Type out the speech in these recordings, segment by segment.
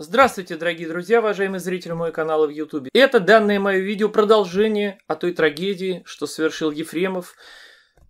Здравствуйте, дорогие друзья, уважаемые зрители моего канала в YouTube. Это данное мое видео продолжение о той трагедии, что совершил Ефремов.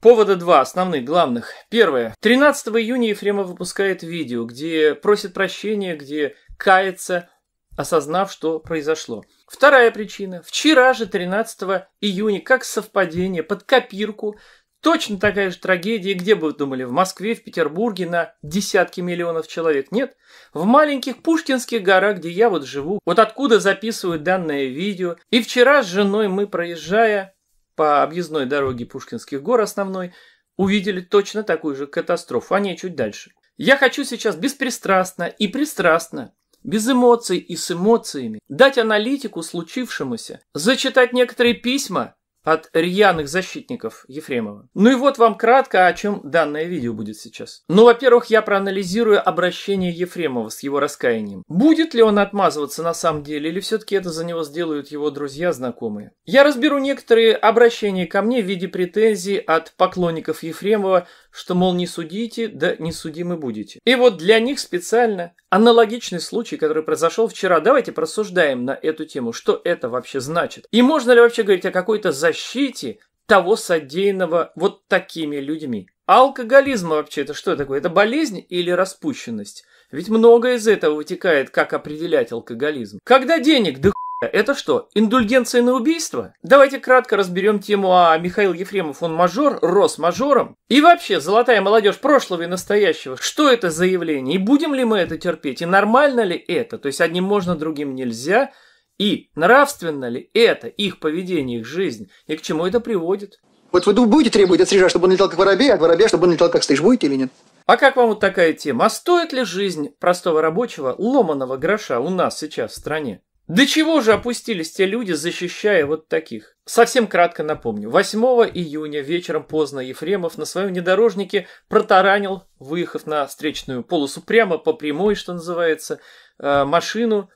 Повода два основных, главных. Первое. 13 июня Ефремов выпускает видео, где просит прощения, где кается, осознав, что произошло. Вторая причина. Вчера же, 13 июня, как совпадение, под копирку – Точно такая же трагедия, где бы вы думали, в Москве, в Петербурге на десятки миллионов человек? Нет, в маленьких Пушкинских горах, где я вот живу, вот откуда записываю данное видео. И вчера с женой мы, проезжая по объездной дороге Пушкинских гор основной, увидели точно такую же катастрофу, а не чуть дальше. Я хочу сейчас беспристрастно и пристрастно без эмоций и с эмоциями, дать аналитику случившемуся, зачитать некоторые письма, от рьяных защитников Ефремова. Ну и вот вам кратко, о чем данное видео будет сейчас. Ну, во-первых, я проанализирую обращение Ефремова с его раскаянием. Будет ли он отмазываться на самом деле, или все-таки это за него сделают его друзья, знакомые? Я разберу некоторые обращения ко мне в виде претензий от поклонников Ефремова что, мол, не судите, да не судимы будете. И вот для них специально аналогичный случай, который произошел вчера. Давайте просуждаем на эту тему, что это вообще значит. И можно ли вообще говорить о какой-то защите того содеянного вот такими людьми? алкоголизм вообще это что такое? Это болезнь или распущенность? Ведь многое из этого вытекает, как определять алкоголизм. Когда денег, да это что, индульгенция на убийство? Давайте кратко разберем тему, а Михаил Ефремов, он мажор, рос мажором? И вообще, золотая молодежь прошлого и настоящего, что это за явление? И будем ли мы это терпеть? И нормально ли это? То есть одним можно, другим нельзя? И нравственно ли это их поведение, их жизнь? И к чему это приводит? Вот вы будете требовать от стрижа, чтобы он летал как воробей, а от воробья, чтобы он летал как стриж, будете или нет? А как вам вот такая тема? А стоит ли жизнь простого рабочего ломаного гроша у нас сейчас в стране? До чего же опустились те люди, защищая вот таких? Совсем кратко напомню. 8 июня вечером поздно Ефремов на своем внедорожнике протаранил, выехав на встречную полосу прямо по прямой, что называется, э, машину,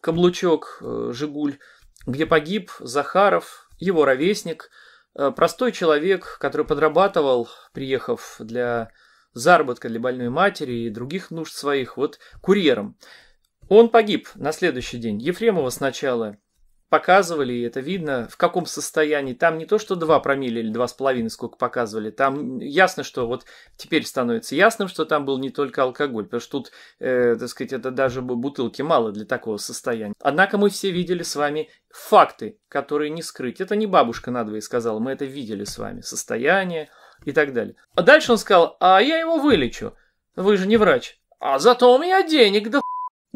каблучок э, «Жигуль», где погиб Захаров, его ровесник, э, простой человек, который подрабатывал, приехав для заработка для больной матери и других нужд своих, вот курьером. Он погиб на следующий день. Ефремова сначала показывали, и это видно, в каком состоянии. Там не то, что 2 промилле или 2,5, сколько показывали. Там ясно, что вот теперь становится ясным, что там был не только алкоголь, потому что тут, э, так сказать, это даже бутылки мало для такого состояния. Однако мы все видели с вами факты, которые не скрыть. Это не бабушка надвое сказала, мы это видели с вами. Состояние и так далее. А дальше он сказал, а я его вылечу. Вы же не врач. А зато у меня денег, да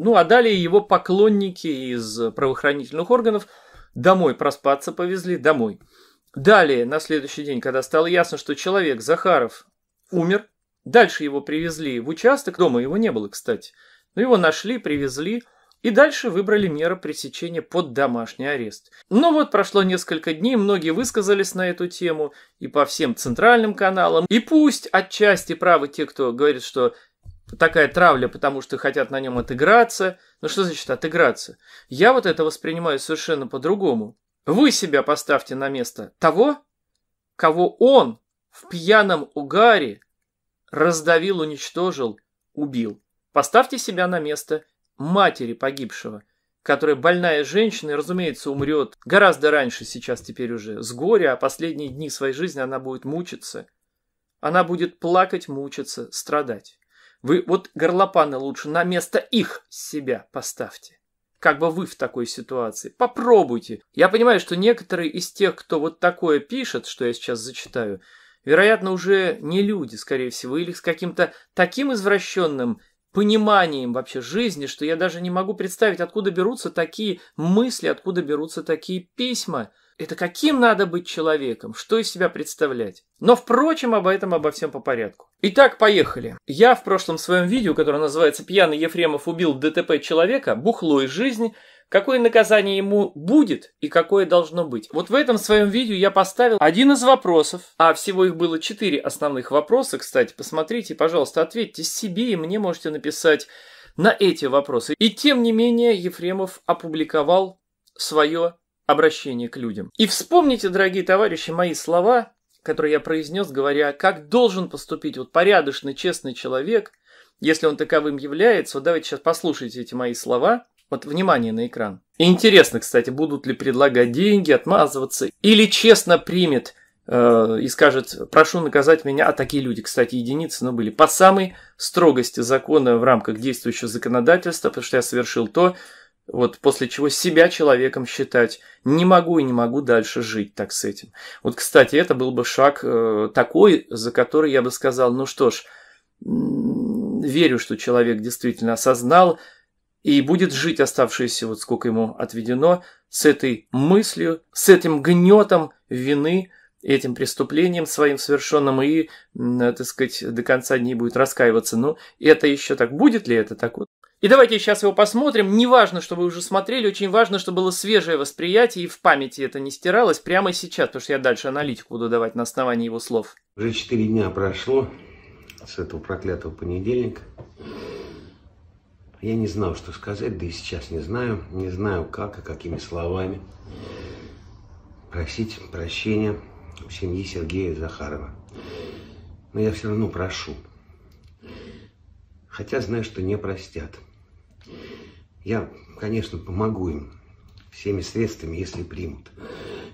ну а далее его поклонники из правоохранительных органов домой проспаться повезли, домой. Далее, на следующий день, когда стало ясно, что человек, Захаров, умер, дальше его привезли в участок, дома его не было, кстати, но ну, его нашли, привезли, и дальше выбрали меры пресечения под домашний арест. Ну вот прошло несколько дней, многие высказались на эту тему и по всем центральным каналам. И пусть отчасти правы те, кто говорит, что такая травля, потому что хотят на нем отыграться. Ну что значит отыграться? Я вот это воспринимаю совершенно по-другому. Вы себя поставьте на место того, кого он в пьяном угаре раздавил, уничтожил, убил. Поставьте себя на место матери погибшего, которая больная женщина и, разумеется, умрет гораздо раньше сейчас теперь уже, с горя, а последние дни своей жизни она будет мучиться. Она будет плакать, мучиться, страдать. Вы вот горлопаны лучше на место их себя поставьте. Как бы вы в такой ситуации? Попробуйте. Я понимаю, что некоторые из тех, кто вот такое пишет, что я сейчас зачитаю, вероятно, уже не люди, скорее всего, или с каким-то таким извращенным пониманием вообще жизни, что я даже не могу представить, откуда берутся такие мысли, откуда берутся такие письма – это каким надо быть человеком? Что из себя представлять? Но, впрочем, об этом обо всем по порядку. Итак, поехали. Я в прошлом своем видео, которое называется «Пьяный Ефремов убил ДТП человека. Бухло из жизни», какое наказание ему будет и какое должно быть. Вот в этом своем видео я поставил один из вопросов, а всего их было четыре основных вопроса, кстати, посмотрите, пожалуйста, ответьте себе и мне можете написать на эти вопросы. И тем не менее Ефремов опубликовал свое обращение к людям. И вспомните, дорогие товарищи, мои слова, которые я произнес, говоря, как должен поступить вот порядочный, честный человек, если он таковым является. Вот давайте сейчас послушайте эти мои слова. Вот внимание на экран. Интересно, кстати, будут ли предлагать деньги, отмазываться, или честно примет э, и скажет, прошу наказать меня, а такие люди, кстати, единицы, но были, по самой строгости закона в рамках действующего законодательства, потому что я совершил то, вот после чего себя человеком считать. Не могу и не могу дальше жить так с этим. Вот, кстати, это был бы шаг э, такой, за который я бы сказал, ну что ж, верю, что человек действительно осознал и будет жить оставшееся, вот сколько ему отведено, с этой мыслью, с этим гнетом вины, этим преступлением своим совершенным и, э, так сказать, до конца дней будет раскаиваться. Ну, это еще так. Будет ли это так? Вот и давайте сейчас его посмотрим. Не важно, что вы уже смотрели, очень важно, чтобы было свежее восприятие, и в памяти это не стиралось прямо сейчас, потому что я дальше аналитику буду давать на основании его слов. Уже четыре дня прошло с этого проклятого понедельника. Я не знал, что сказать, да и сейчас не знаю. Не знаю, как и какими словами просить прощения у семьи Сергея Захарова. Но я все равно прошу. Хотя знаю, что не простят. Я, конечно, помогу им всеми средствами, если примут.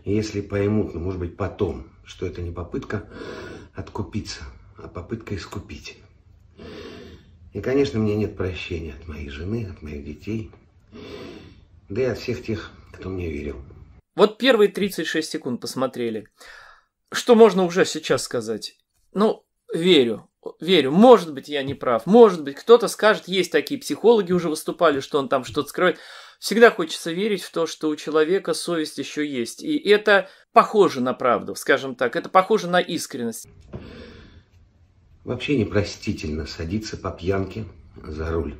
если поймут, ну, может быть, потом, что это не попытка откупиться, а попытка искупить. И, конечно, мне нет прощения от моей жены, от моих детей, да и от всех тех, кто мне верил. Вот первые 36 секунд посмотрели. Что можно уже сейчас сказать? Ну, верю верю, может быть, я не прав, может быть, кто-то скажет, есть такие психологи уже выступали, что он там что-то скрывает. Всегда хочется верить в то, что у человека совесть еще есть. И это похоже на правду, скажем так, это похоже на искренность. Вообще непростительно садиться по пьянке за руль.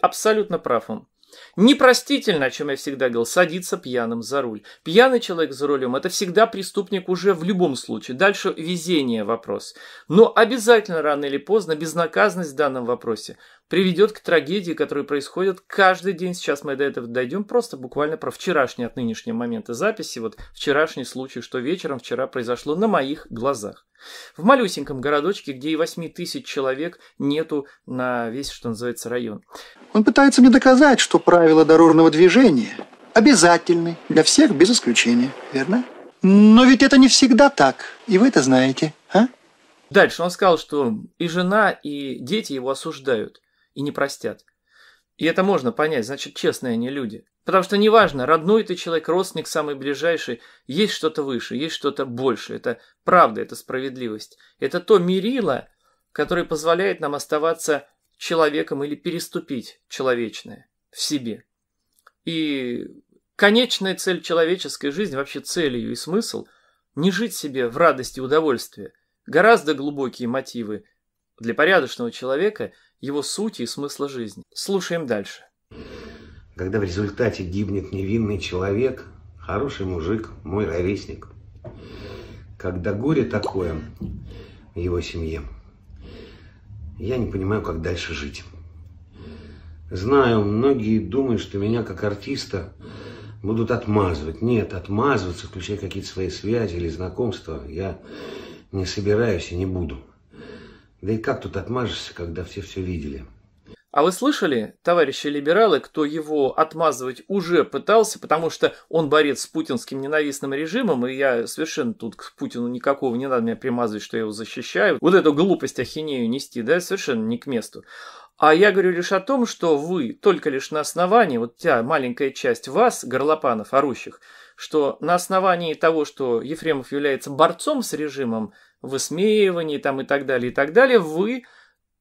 Абсолютно прав он. Непростительно, о чем я всегда говорил, садиться пьяным за руль. Пьяный человек за рулем – это всегда преступник уже в любом случае. Дальше везение вопрос. Но обязательно рано или поздно безнаказанность в данном вопросе приведет к трагедии, которая происходит каждый день. Сейчас мы до этого дойдем просто буквально про вчерашние от нынешнего момента записи. Вот вчерашний случай, что вечером вчера произошло на моих глазах. В малюсеньком городочке, где и 8 тысяч человек нету на весь, что называется, район. Он пытается мне доказать, что правила дорожного движения обязательны для всех без исключения, верно? Но ведь это не всегда так, и вы это знаете, а? Дальше он сказал, что и жена, и дети его осуждают и не простят. И это можно понять, значит, честные они люди. Потому что неважно, родной ты человек, родственник самый ближайший, есть что-то выше, есть что-то больше. Это правда, это справедливость. Это то мерило, которое позволяет нам оставаться человеком или переступить человечное в себе. И конечная цель человеческой жизни, вообще цель ее и смысл – не жить себе в радости и удовольствии. Гораздо глубокие мотивы для порядочного человека – его сути и смысла жизни. Слушаем дальше. Когда в результате гибнет невинный человек, хороший мужик, мой ровесник. Когда горе такое в его семье, я не понимаю, как дальше жить. Знаю, многие думают, что меня как артиста будут отмазывать. Нет, отмазываться, включая какие-то свои связи или знакомства, я не собираюсь и не буду. Да и как тут отмажешься, когда все все видели? А вы слышали, товарищи либералы, кто его отмазывать уже пытался, потому что он борец с путинским ненавистным режимом, и я совершенно тут к Путину никакого не надо меня примазывать, что я его защищаю. Вот эту глупость ахинею нести, да, совершенно не к месту. А я говорю лишь о том, что вы только лишь на основании, вот та маленькая часть вас, горлопанов, орущих, что на основании того, что Ефремов является борцом с режимом, высмеиваний там и так далее, и так далее, вы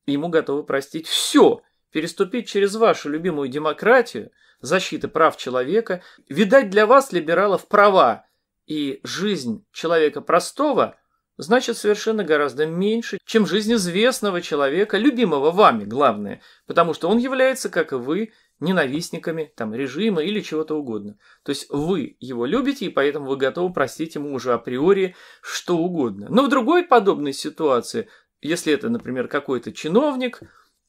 ему готовы простить все, переступить через вашу любимую демократию, защиты прав человека, видать для вас, либералов, права и жизнь человека простого, значит совершенно гораздо меньше, чем жизнь известного человека, любимого вами, главное, потому что он является, как и вы, ненавистниками там, режима или чего-то угодно. То есть вы его любите, и поэтому вы готовы простить ему уже априори что угодно. Но в другой подобной ситуации, если это, например, какой-то чиновник,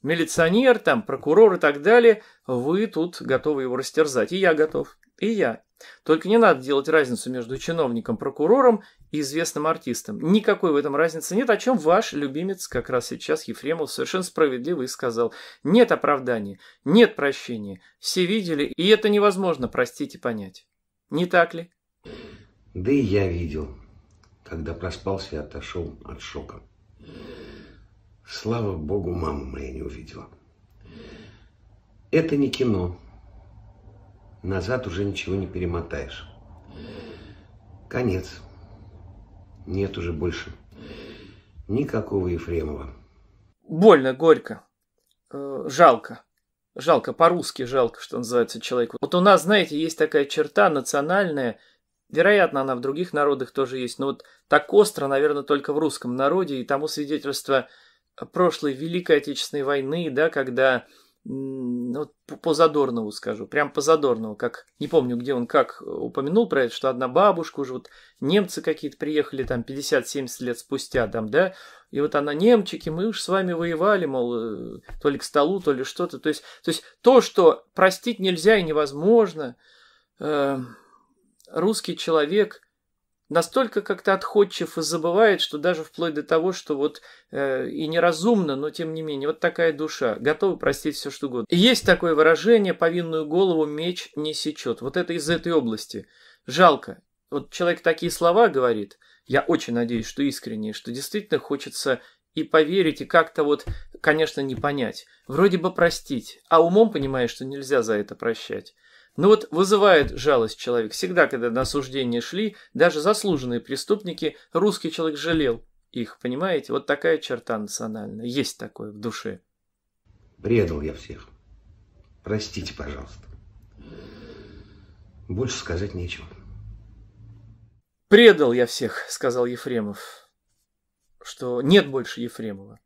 милиционер, там, прокурор и так далее, вы тут готовы его растерзать, и я готов и я. Только не надо делать разницу между чиновником, прокурором и известным артистом. Никакой в этом разницы нет, о чем ваш любимец как раз сейчас Ефремов совершенно справедливо и сказал. Нет оправдания, нет прощения. Все видели, и это невозможно простить и понять. Не так ли? Да и я видел, когда проспался и отошел от шока. Слава богу, мама моя не увидела. Это не кино назад уже ничего не перемотаешь. Конец. Нет уже больше никакого Ефремова. Больно, горько, э, жалко. Жалко, по-русски жалко, что называется человеку. Вот у нас, знаете, есть такая черта национальная, вероятно, она в других народах тоже есть, но вот так остро, наверное, только в русском народе, и тому свидетельство прошлой Великой Отечественной войны, да, когда ну, по Задорнову скажу, прям по Задорнову, как, не помню, где он как э, упомянул про это, что одна бабушка уже, вот немцы какие-то приехали там 50-70 лет спустя там, да, и вот она, немчики, мы уж с вами воевали, мол, э, то ли к столу, то ли что-то, то есть, то есть то, что простить нельзя и невозможно, э, русский человек настолько как-то отходчив и забывает, что даже вплоть до того, что вот э, и неразумно, но тем не менее, вот такая душа, готова простить все, что угодно. есть такое выражение, повинную голову меч не сечет. Вот это из этой области. Жалко. Вот человек такие слова говорит, я очень надеюсь, что искренне, что действительно хочется и поверить, и как-то вот, конечно, не понять. Вроде бы простить, а умом понимаешь, что нельзя за это прощать. Ну вот вызывает жалость человек. Всегда, когда на осуждение шли, даже заслуженные преступники, русский человек жалел их, понимаете? Вот такая черта национальная. Есть такое в душе. Предал я всех. Простите, пожалуйста. Больше сказать нечего. Предал я всех, сказал Ефремов. Что нет больше Ефремова.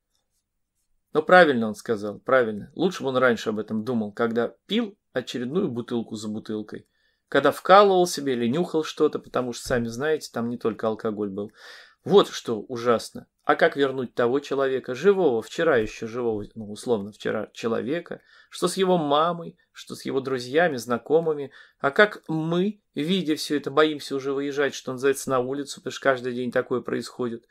Но правильно он сказал, правильно. Лучше бы он раньше об этом думал, когда пил очередную бутылку за бутылкой. Когда вкалывал себе или нюхал что-то, потому что, сами знаете, там не только алкоголь был. Вот что ужасно. А как вернуть того человека, живого, вчера еще живого, ну, условно, вчера человека, что с его мамой, что с его друзьями, знакомыми, а как мы, видя все это, боимся уже выезжать, что называется, на улицу, потому что каждый день такое происходит.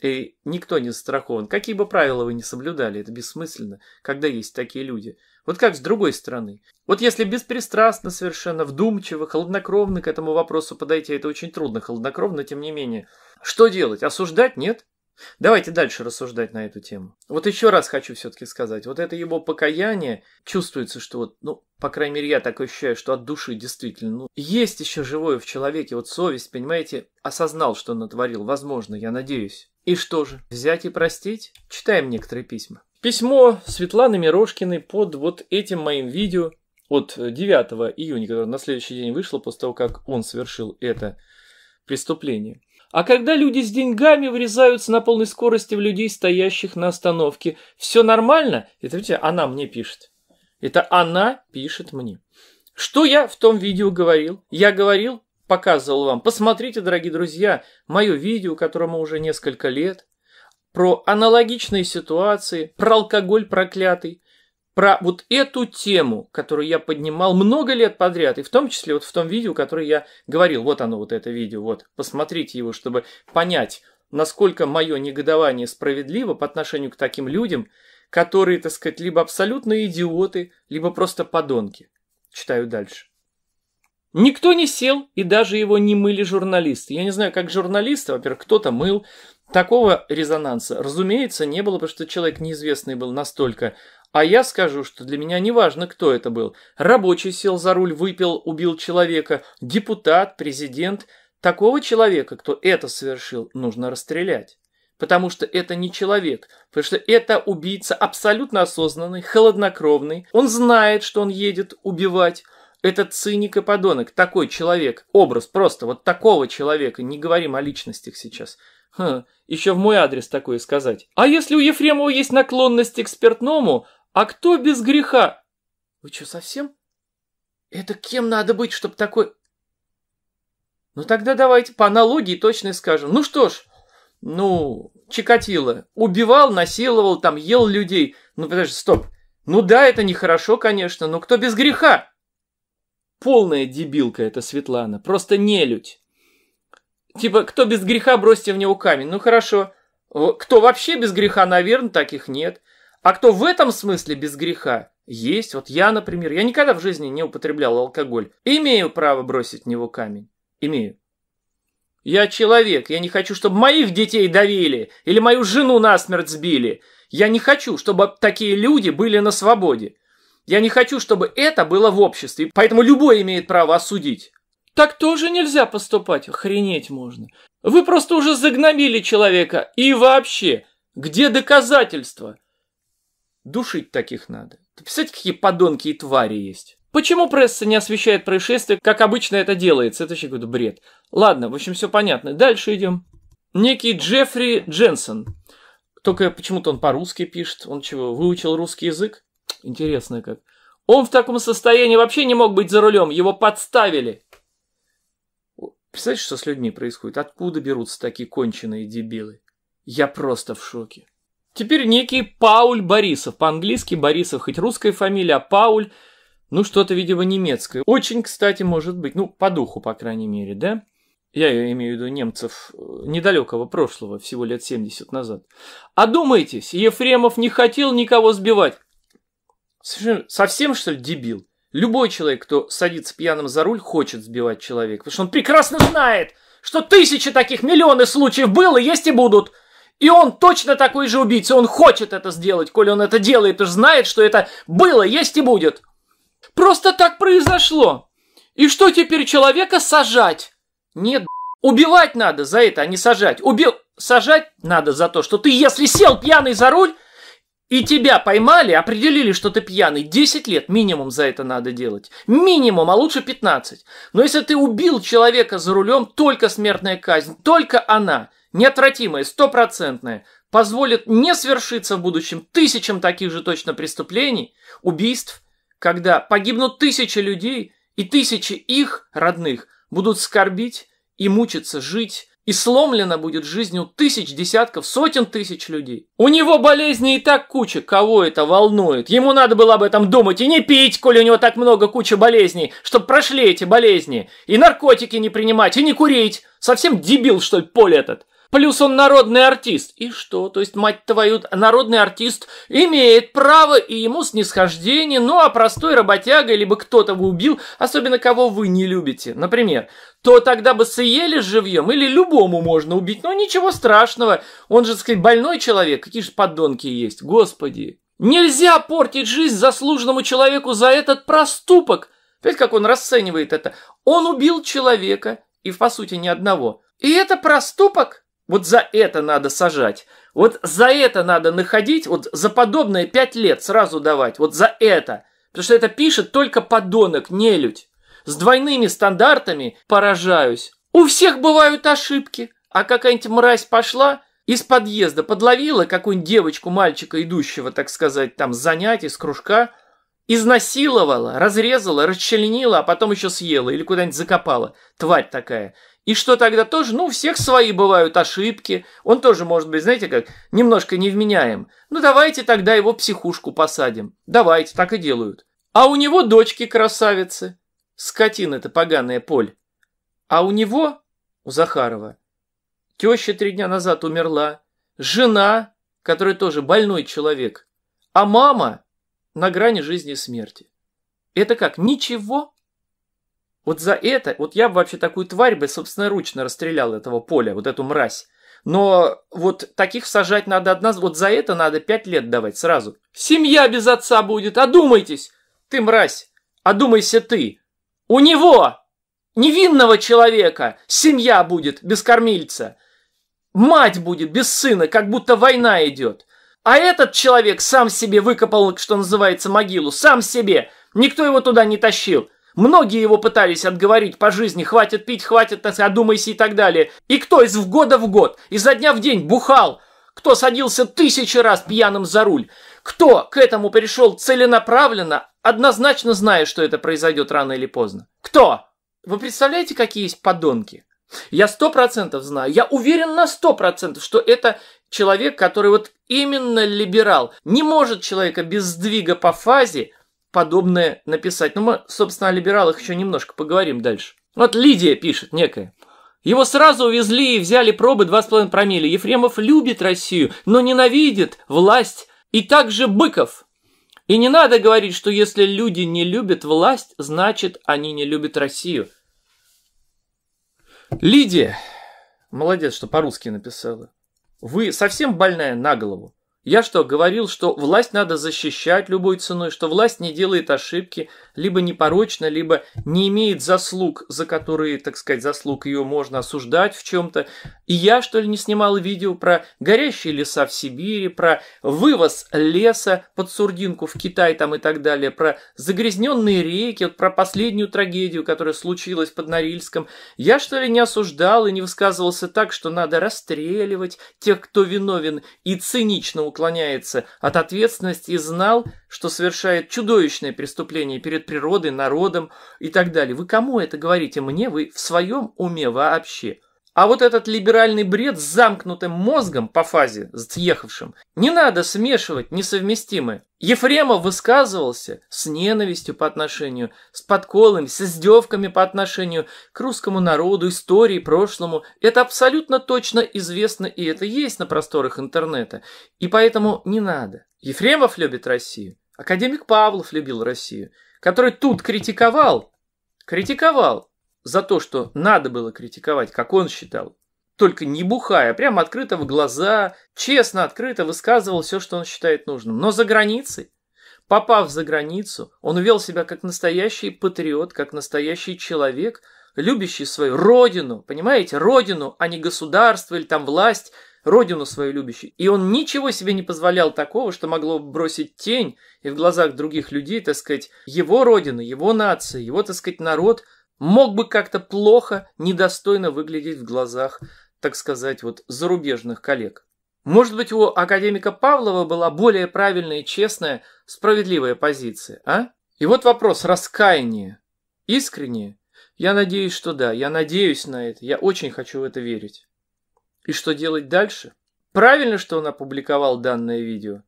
И никто не застрахован. Какие бы правила вы не соблюдали, это бессмысленно, когда есть такие люди – вот как с другой стороны? Вот если беспристрастно совершенно, вдумчиво, холоднокровно к этому вопросу подойти, это очень трудно, холоднокровно, тем не менее. Что делать? Осуждать? Нет? Давайте дальше рассуждать на эту тему. Вот еще раз хочу все-таки сказать, вот это его покаяние, чувствуется, что вот, ну, по крайней мере, я так ощущаю, что от души действительно, ну, есть еще живое в человеке, вот совесть, понимаете, осознал, что натворил, возможно, я надеюсь. И что же, взять и простить? Читаем некоторые письма. Письмо Светланы Мирошкиной под вот этим моим видео от 9 э, июня, которое на следующий день вышло после того, как он совершил это преступление. А когда люди с деньгами врезаются на полной скорости в людей, стоящих на остановке, все нормально? Это видите, она мне пишет. Это она пишет мне. Что я в том видео говорил? Я говорил, показывал вам. Посмотрите, дорогие друзья, мое видео, которому уже несколько лет про аналогичные ситуации, про алкоголь проклятый, про вот эту тему, которую я поднимал много лет подряд, и в том числе вот в том видео, которое я говорил, вот оно, вот это видео, вот, посмотрите его, чтобы понять, насколько мое негодование справедливо по отношению к таким людям, которые, так сказать, либо абсолютно идиоты, либо просто подонки. Читаю дальше. Никто не сел, и даже его не мыли журналисты. Я не знаю, как журналисты, во-первых, кто-то мыл, Такого резонанса, разумеется, не было, потому что человек неизвестный был настолько. А я скажу, что для меня не важно, кто это был. Рабочий сел за руль, выпил, убил человека, депутат, президент. Такого человека, кто это совершил, нужно расстрелять. Потому что это не человек, потому что это убийца абсолютно осознанный, холоднокровный. Он знает, что он едет убивать. Это циник и подонок, такой человек, образ просто, вот такого человека, не говорим о личностях сейчас – Ха, еще в мой адрес такое сказать. А если у Ефремова есть наклонность к спиртному, а кто без греха? Вы что, совсем? Это кем надо быть, чтобы такой... Ну тогда давайте по аналогии точно скажем. Ну что ж, ну, Чикатило. Убивал, насиловал, там, ел людей. Ну подожди, стоп. Ну да, это нехорошо, конечно, но кто без греха? Полная дебилка эта Светлана, просто нелюдь. Типа, кто без греха, бросьте в него камень. Ну хорошо. Кто вообще без греха, наверное, таких нет. А кто в этом смысле без греха, есть. Вот я, например, я никогда в жизни не употреблял алкоголь. Имею право бросить в него камень. Имею. Я человек, я не хочу, чтобы моих детей давили или мою жену насмерть сбили. Я не хочу, чтобы такие люди были на свободе. Я не хочу, чтобы это было в обществе, поэтому любой имеет право осудить. Так тоже нельзя поступать, охренеть можно. Вы просто уже загнобили человека. И вообще, где доказательства? Душить таких надо. Да представляете, какие подонки и твари есть. Почему пресса не освещает происшествие, как обычно это делается? Это вообще какой-то бред. Ладно, в общем, все понятно. Дальше идем. Некий Джеффри Дженсон. Только почему-то он по-русски пишет. Он чего, выучил русский язык? Интересно как. Он в таком состоянии вообще не мог быть за рулем. Его подставили. Представляешь, что с людьми происходит? Откуда берутся такие конченые дебилы? Я просто в шоке. Теперь некий Пауль Борисов. По-английски Борисов, хоть русская фамилия, а Пауль, ну что-то, видимо, немецкое. Очень, кстати, может быть. Ну, по духу, по крайней мере, да? Я имею в виду немцев э, недалекого прошлого, всего лет 70 назад. Одумайтесь, Ефремов не хотел никого сбивать. Совсем, совсем что ли, дебил? Любой человек, кто садится пьяным за руль, хочет сбивать человека, потому что он прекрасно знает, что тысячи таких, миллионы случаев было, есть и будут. И он точно такой же убийца, он хочет это сделать, коли он это делает, уж знает, что это было, есть и будет. Просто так произошло. И что теперь человека сажать? Нет, убивать надо за это, а не сажать. Уби... Сажать надо за то, что ты, если сел пьяный за руль, и тебя поймали, определили, что ты пьяный, 10 лет минимум за это надо делать. Минимум, а лучше 15. Но если ты убил человека за рулем, только смертная казнь, только она, неотвратимая, стопроцентная, позволит не свершиться в будущем тысячам таких же точно преступлений, убийств, когда погибнут тысячи людей, и тысячи их родных будут скорбить и мучиться жить и сломлена будет жизнью тысяч, десятков, сотен тысяч людей. У него болезни и так куча, кого это волнует? Ему надо было об этом думать и не пить, коли у него так много куча болезней, чтобы прошли эти болезни. И наркотики не принимать, и не курить. Совсем дебил, что ли, поле этот? Плюс он народный артист. И что? То есть, мать твою, народный артист имеет право и ему снисхождение, ну а простой работяга, либо кто-то вы убил, особенно кого вы не любите, например, то тогда бы съели живьем, или любому можно убить, но ничего страшного. Он же, так сказать, больной человек, какие же подонки есть, господи. Нельзя портить жизнь заслуженному человеку за этот проступок. Понимаете, как он расценивает это? Он убил человека, и по сути ни одного. И это проступок? Вот за это надо сажать. Вот за это надо находить, вот за подобное пять лет сразу давать. Вот за это. Потому что это пишет только подонок, нелюдь. С двойными стандартами поражаюсь. У всех бывают ошибки. А какая-нибудь мразь пошла из подъезда, подловила какую-нибудь девочку, мальчика, идущего, так сказать, там, с занятий, с кружка, изнасиловала, разрезала, расчленила, а потом еще съела или куда-нибудь закопала. Тварь такая. И что тогда тоже? Ну, у всех свои бывают ошибки. Он тоже может быть, знаете как, немножко невменяем. Ну, давайте тогда его психушку посадим. Давайте, так и делают. А у него дочки красавицы. Скотина-то поганая, Поль. А у него, у Захарова, теща три дня назад умерла. Жена, которая тоже больной человек. А мама на грани жизни и смерти. Это как, ничего? Вот за это, вот я бы вообще такую тварь бы собственноручно расстрелял этого поля, вот эту мразь. Но вот таких сажать надо одна, вот за это надо пять лет давать сразу. Семья без отца будет, одумайтесь! Ты мразь, одумайся ты. У него, невинного человека, семья будет без кормильца. Мать будет без сына, как будто война идет. А этот человек сам себе выкопал, что называется, могилу, сам себе. Никто его туда не тащил. Многие его пытались отговорить по жизни, хватит пить, хватит, одумайся и так далее. И кто из в года в год, изо дня в день бухал, кто садился тысячи раз пьяным за руль, кто к этому пришел целенаправленно, однозначно зная, что это произойдет рано или поздно. Кто? Вы представляете, какие есть подонки? Я сто процентов знаю, я уверен на сто процентов, что это человек, который вот именно либерал. Не может человека без сдвига по фазе подобное написать. Ну, мы, собственно, о либералах еще немножко поговорим дальше. Вот Лидия пишет некая. Его сразу увезли и взяли пробы 2,5 промилле. Ефремов любит Россию, но ненавидит власть и также Быков. И не надо говорить, что если люди не любят власть, значит, они не любят Россию. Лидия, молодец, что по-русски написала. Вы совсем больная на голову. Я что, говорил, что власть надо защищать любой ценой, что власть не делает ошибки, либо непорочно, либо не имеет заслуг, за которые, так сказать, заслуг ее можно осуждать в чем-то. И я, что ли, не снимал видео про горящие леса в Сибири, про вывоз леса под Сурдинку в Китай там и так далее, про загрязненные реки, вот про последнюю трагедию, которая случилась под Норильском. Я, что ли, не осуждал и не высказывался так, что надо расстреливать тех, кто виновен, и цинично указывать уклоняется от ответственности и знал, что совершает чудовищное преступление перед природой, народом и так далее. Вы кому это говорите? Мне? Вы в своем уме вообще? А вот этот либеральный бред с замкнутым мозгом по фазе, съехавшим, не надо смешивать несовместимые. Ефремов высказывался с ненавистью по отношению, с подколами, с издевками по отношению к русскому народу, истории, прошлому. Это абсолютно точно известно, и это есть на просторах интернета. И поэтому не надо. Ефремов любит Россию. Академик Павлов любил Россию, который тут критиковал, критиковал за то, что надо было критиковать, как он считал, только не бухая, а прямо открыто в глаза, честно, открыто высказывал все, что он считает нужным. Но за границей, попав за границу, он вел себя как настоящий патриот, как настоящий человек, любящий свою родину, понимаете, родину, а не государство или там власть, родину свою любящий. И он ничего себе не позволял такого, что могло бросить тень и в глазах других людей, так сказать, его родину, его нация, его, так сказать, народ – мог бы как-то плохо, недостойно выглядеть в глазах, так сказать, вот зарубежных коллег. Может быть, у академика Павлова была более правильная, честная, справедливая позиция, а? И вот вопрос раскаяние, Искреннее? Я надеюсь, что да. Я надеюсь на это. Я очень хочу в это верить. И что делать дальше? Правильно, что он опубликовал данное видео?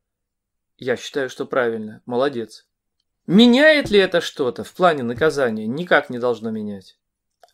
Я считаю, что правильно. Молодец. Меняет ли это что-то в плане наказания? Никак не должно менять.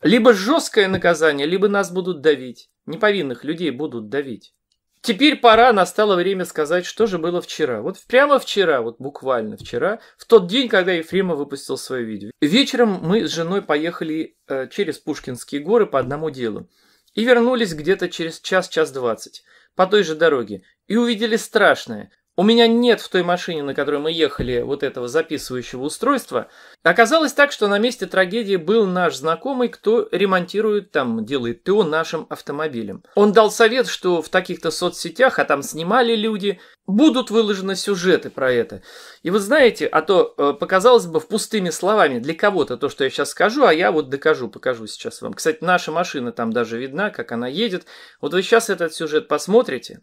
Либо жесткое наказание, либо нас будут давить. Неповинных людей будут давить. Теперь пора, настало время сказать, что же было вчера. Вот прямо вчера, вот буквально вчера, в тот день, когда Ефрема выпустил свое видео. Вечером мы с женой поехали э, через Пушкинские горы по одному делу. И вернулись где-то через час-час двадцать по той же дороге. И увидели страшное. У меня нет в той машине, на которой мы ехали, вот этого записывающего устройства. Оказалось так, что на месте трагедии был наш знакомый, кто ремонтирует там, делает ТО нашим автомобилем. Он дал совет, что в таких-то соцсетях, а там снимали люди, будут выложены сюжеты про это. И вы знаете, а то э, показалось бы в пустыми словами для кого-то то, что я сейчас скажу, а я вот докажу, покажу сейчас вам. Кстати, наша машина там даже видна, как она едет. Вот вы сейчас этот сюжет посмотрите,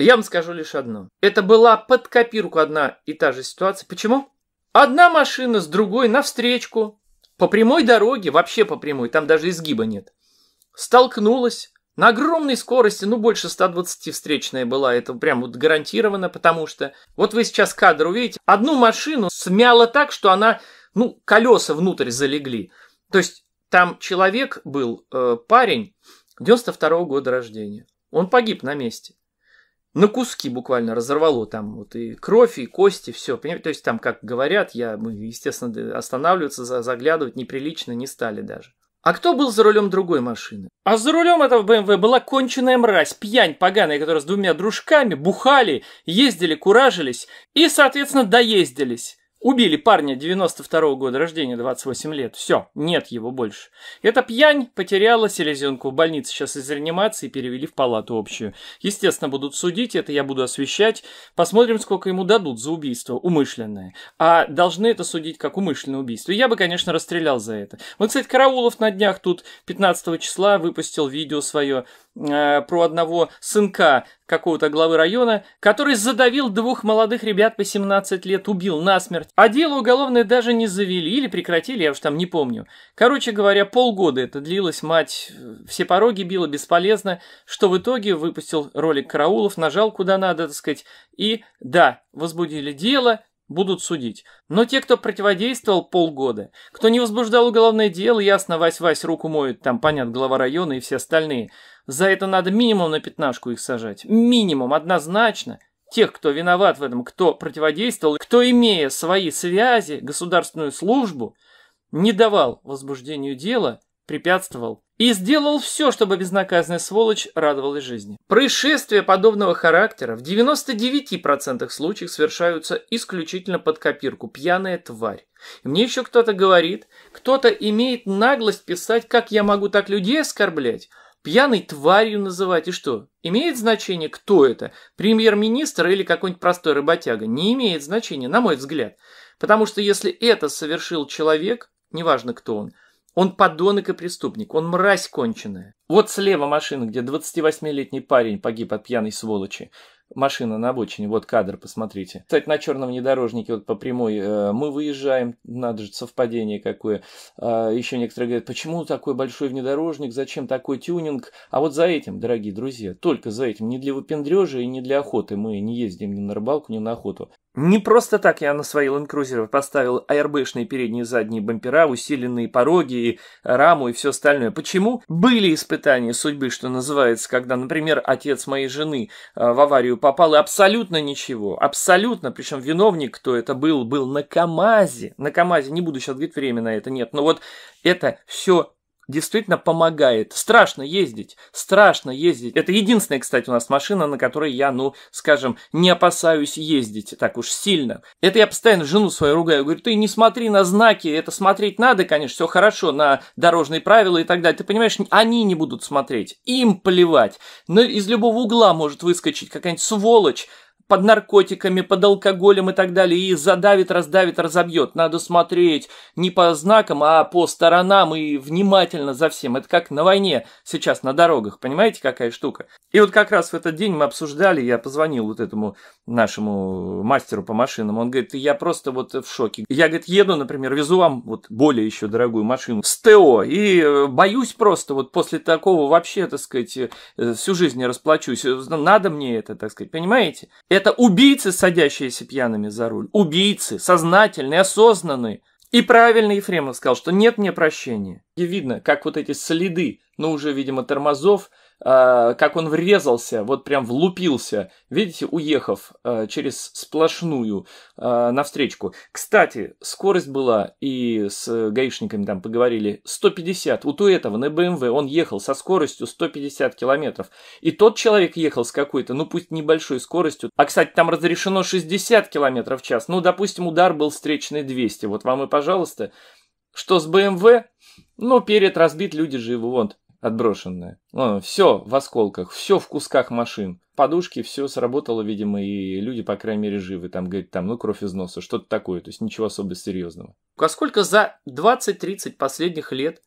я вам скажу лишь одно. Это была под копирку одна и та же ситуация. Почему? Одна машина с другой навстречку, по прямой дороге, вообще по прямой, там даже изгиба нет, столкнулась на огромной скорости, ну больше 120 встречная была, это прям вот гарантированно, потому что вот вы сейчас кадр увидите, одну машину смяло так, что она, ну, колеса внутрь залегли. То есть там человек был, э, парень, 92 -го года рождения. Он погиб на месте на куски буквально разорвало там вот и кровь, и кости, все. То есть там, как говорят, я, мы, естественно, останавливаться, заглядывать неприлично не стали даже. А кто был за рулем другой машины? А за рулем этого БМВ эм была конченая мразь, пьянь поганая, которая с двумя дружками бухали, ездили, куражились и, соответственно, доездились. Убили парня 92-го года рождения, 28 лет. Все, нет его больше. Эта пьянь потеряла селезенку в больнице. Сейчас из реанимации перевели в палату общую. Естественно, будут судить, это я буду освещать. Посмотрим, сколько ему дадут за убийство умышленное. А должны это судить как умышленное убийство. Я бы, конечно, расстрелял за это. Вот, кстати, Караулов на днях тут 15 числа выпустил видео свое э, про одного сынка какого-то главы района, который задавил двух молодых ребят по 17 лет, убил насмерть, а дело уголовное даже не завели или прекратили, я уж там не помню. Короче говоря, полгода это длилось, мать все пороги била бесполезно, что в итоге выпустил ролик Караулов, нажал куда надо, так сказать, и да, возбудили дело, будут судить. Но те, кто противодействовал полгода, кто не возбуждал уголовное дело, ясно, Вась-Вась руку моет, там, понят, глава района и все остальные. За это надо минимум на пятнашку их сажать. Минимум, однозначно. Тех, кто виноват в этом, кто противодействовал, кто, имея свои связи, государственную службу, не давал возбуждению дела – препятствовал и сделал все, чтобы безнаказанная сволочь радовалась жизни. Происшествия подобного характера в 99% случаев совершаются исключительно под копирку «пьяная тварь». мне еще кто-то говорит, кто-то имеет наглость писать, как я могу так людей оскорблять, пьяной тварью называть, и что? Имеет значение, кто это? Премьер-министр или какой-нибудь простой работяга? Не имеет значения, на мой взгляд. Потому что если это совершил человек, неважно кто он – он подонок и преступник, он мразь конченая. Вот слева машина, где 28-летний парень погиб от пьяной сволочи. Машина на обочине, вот кадр, посмотрите. Кстати, на черном внедорожнике, вот по прямой, э, мы выезжаем, надо же, совпадение какое. Э, еще некоторые говорят, почему такой большой внедорожник, зачем такой тюнинг? А вот за этим, дорогие друзья, только за этим, не для выпендрежа и не для охоты. Мы не ездим ни на рыбалку, ни на охоту. Не просто так я на свои лэнд поставил аэрбэшные передние и задние бампера, усиленные пороги и раму и все остальное. Почему? Были испытания судьбы, что называется, когда, например, отец моей жены э, в аварию попал, и абсолютно ничего, абсолютно, причем виновник, кто это был, был на КАМАЗе, на КАМАЗе, не буду сейчас говорить время на это, нет, но вот это все действительно помогает. Страшно ездить, страшно ездить. Это единственная, кстати, у нас машина, на которой я, ну, скажем, не опасаюсь ездить так уж сильно. Это я постоянно жену свою ругаю, говорю, ты не смотри на знаки, это смотреть надо, конечно, все хорошо, на дорожные правила и так далее. Ты понимаешь, они не будут смотреть, им плевать. Но из любого угла может выскочить какая-нибудь сволочь, под наркотиками, под алкоголем и так далее, и задавит, раздавит, разобьет. Надо смотреть не по знакам, а по сторонам и внимательно за всем. Это как на войне сейчас на дорогах, понимаете, какая штука? И вот как раз в этот день мы обсуждали, я позвонил вот этому нашему мастеру по машинам, он говорит, я просто вот в шоке. Я, говорит, еду, например, везу вам вот более еще дорогую машину с ТО, и э, боюсь просто вот после такого вообще, так сказать, э, всю жизнь не расплачусь. Э, надо мне это, так сказать, понимаете? Это убийцы, садящиеся пьяными за руль. Убийцы, сознательные, осознанные. И правильно Ефремов сказал, что нет мне прощения. И видно, как вот эти следы, ну уже, видимо, тормозов – Э, как он врезался, вот прям влупился, видите, уехав э, через сплошную э, навстречку. Кстати, скорость была, и с гаишниками там поговорили, 150. Вот у этого на БМВ эм он ехал со скоростью 150 километров. И тот человек ехал с какой-то, ну пусть небольшой скоростью. А, кстати, там разрешено 60 километров в час. Ну, допустим, удар был встречный 200. Вот вам и пожалуйста. Что с БМВ? Эм ну, перед разбит, люди живы, вон отброшенное. О, ну, все в осколках, все в кусках машин. Подушки, все сработало, видимо, и люди, по крайней мере, живы. Там, говорит, там, ну, кровь из носа, что-то такое. То есть ничего особо серьезного. А сколько за 20-30 последних лет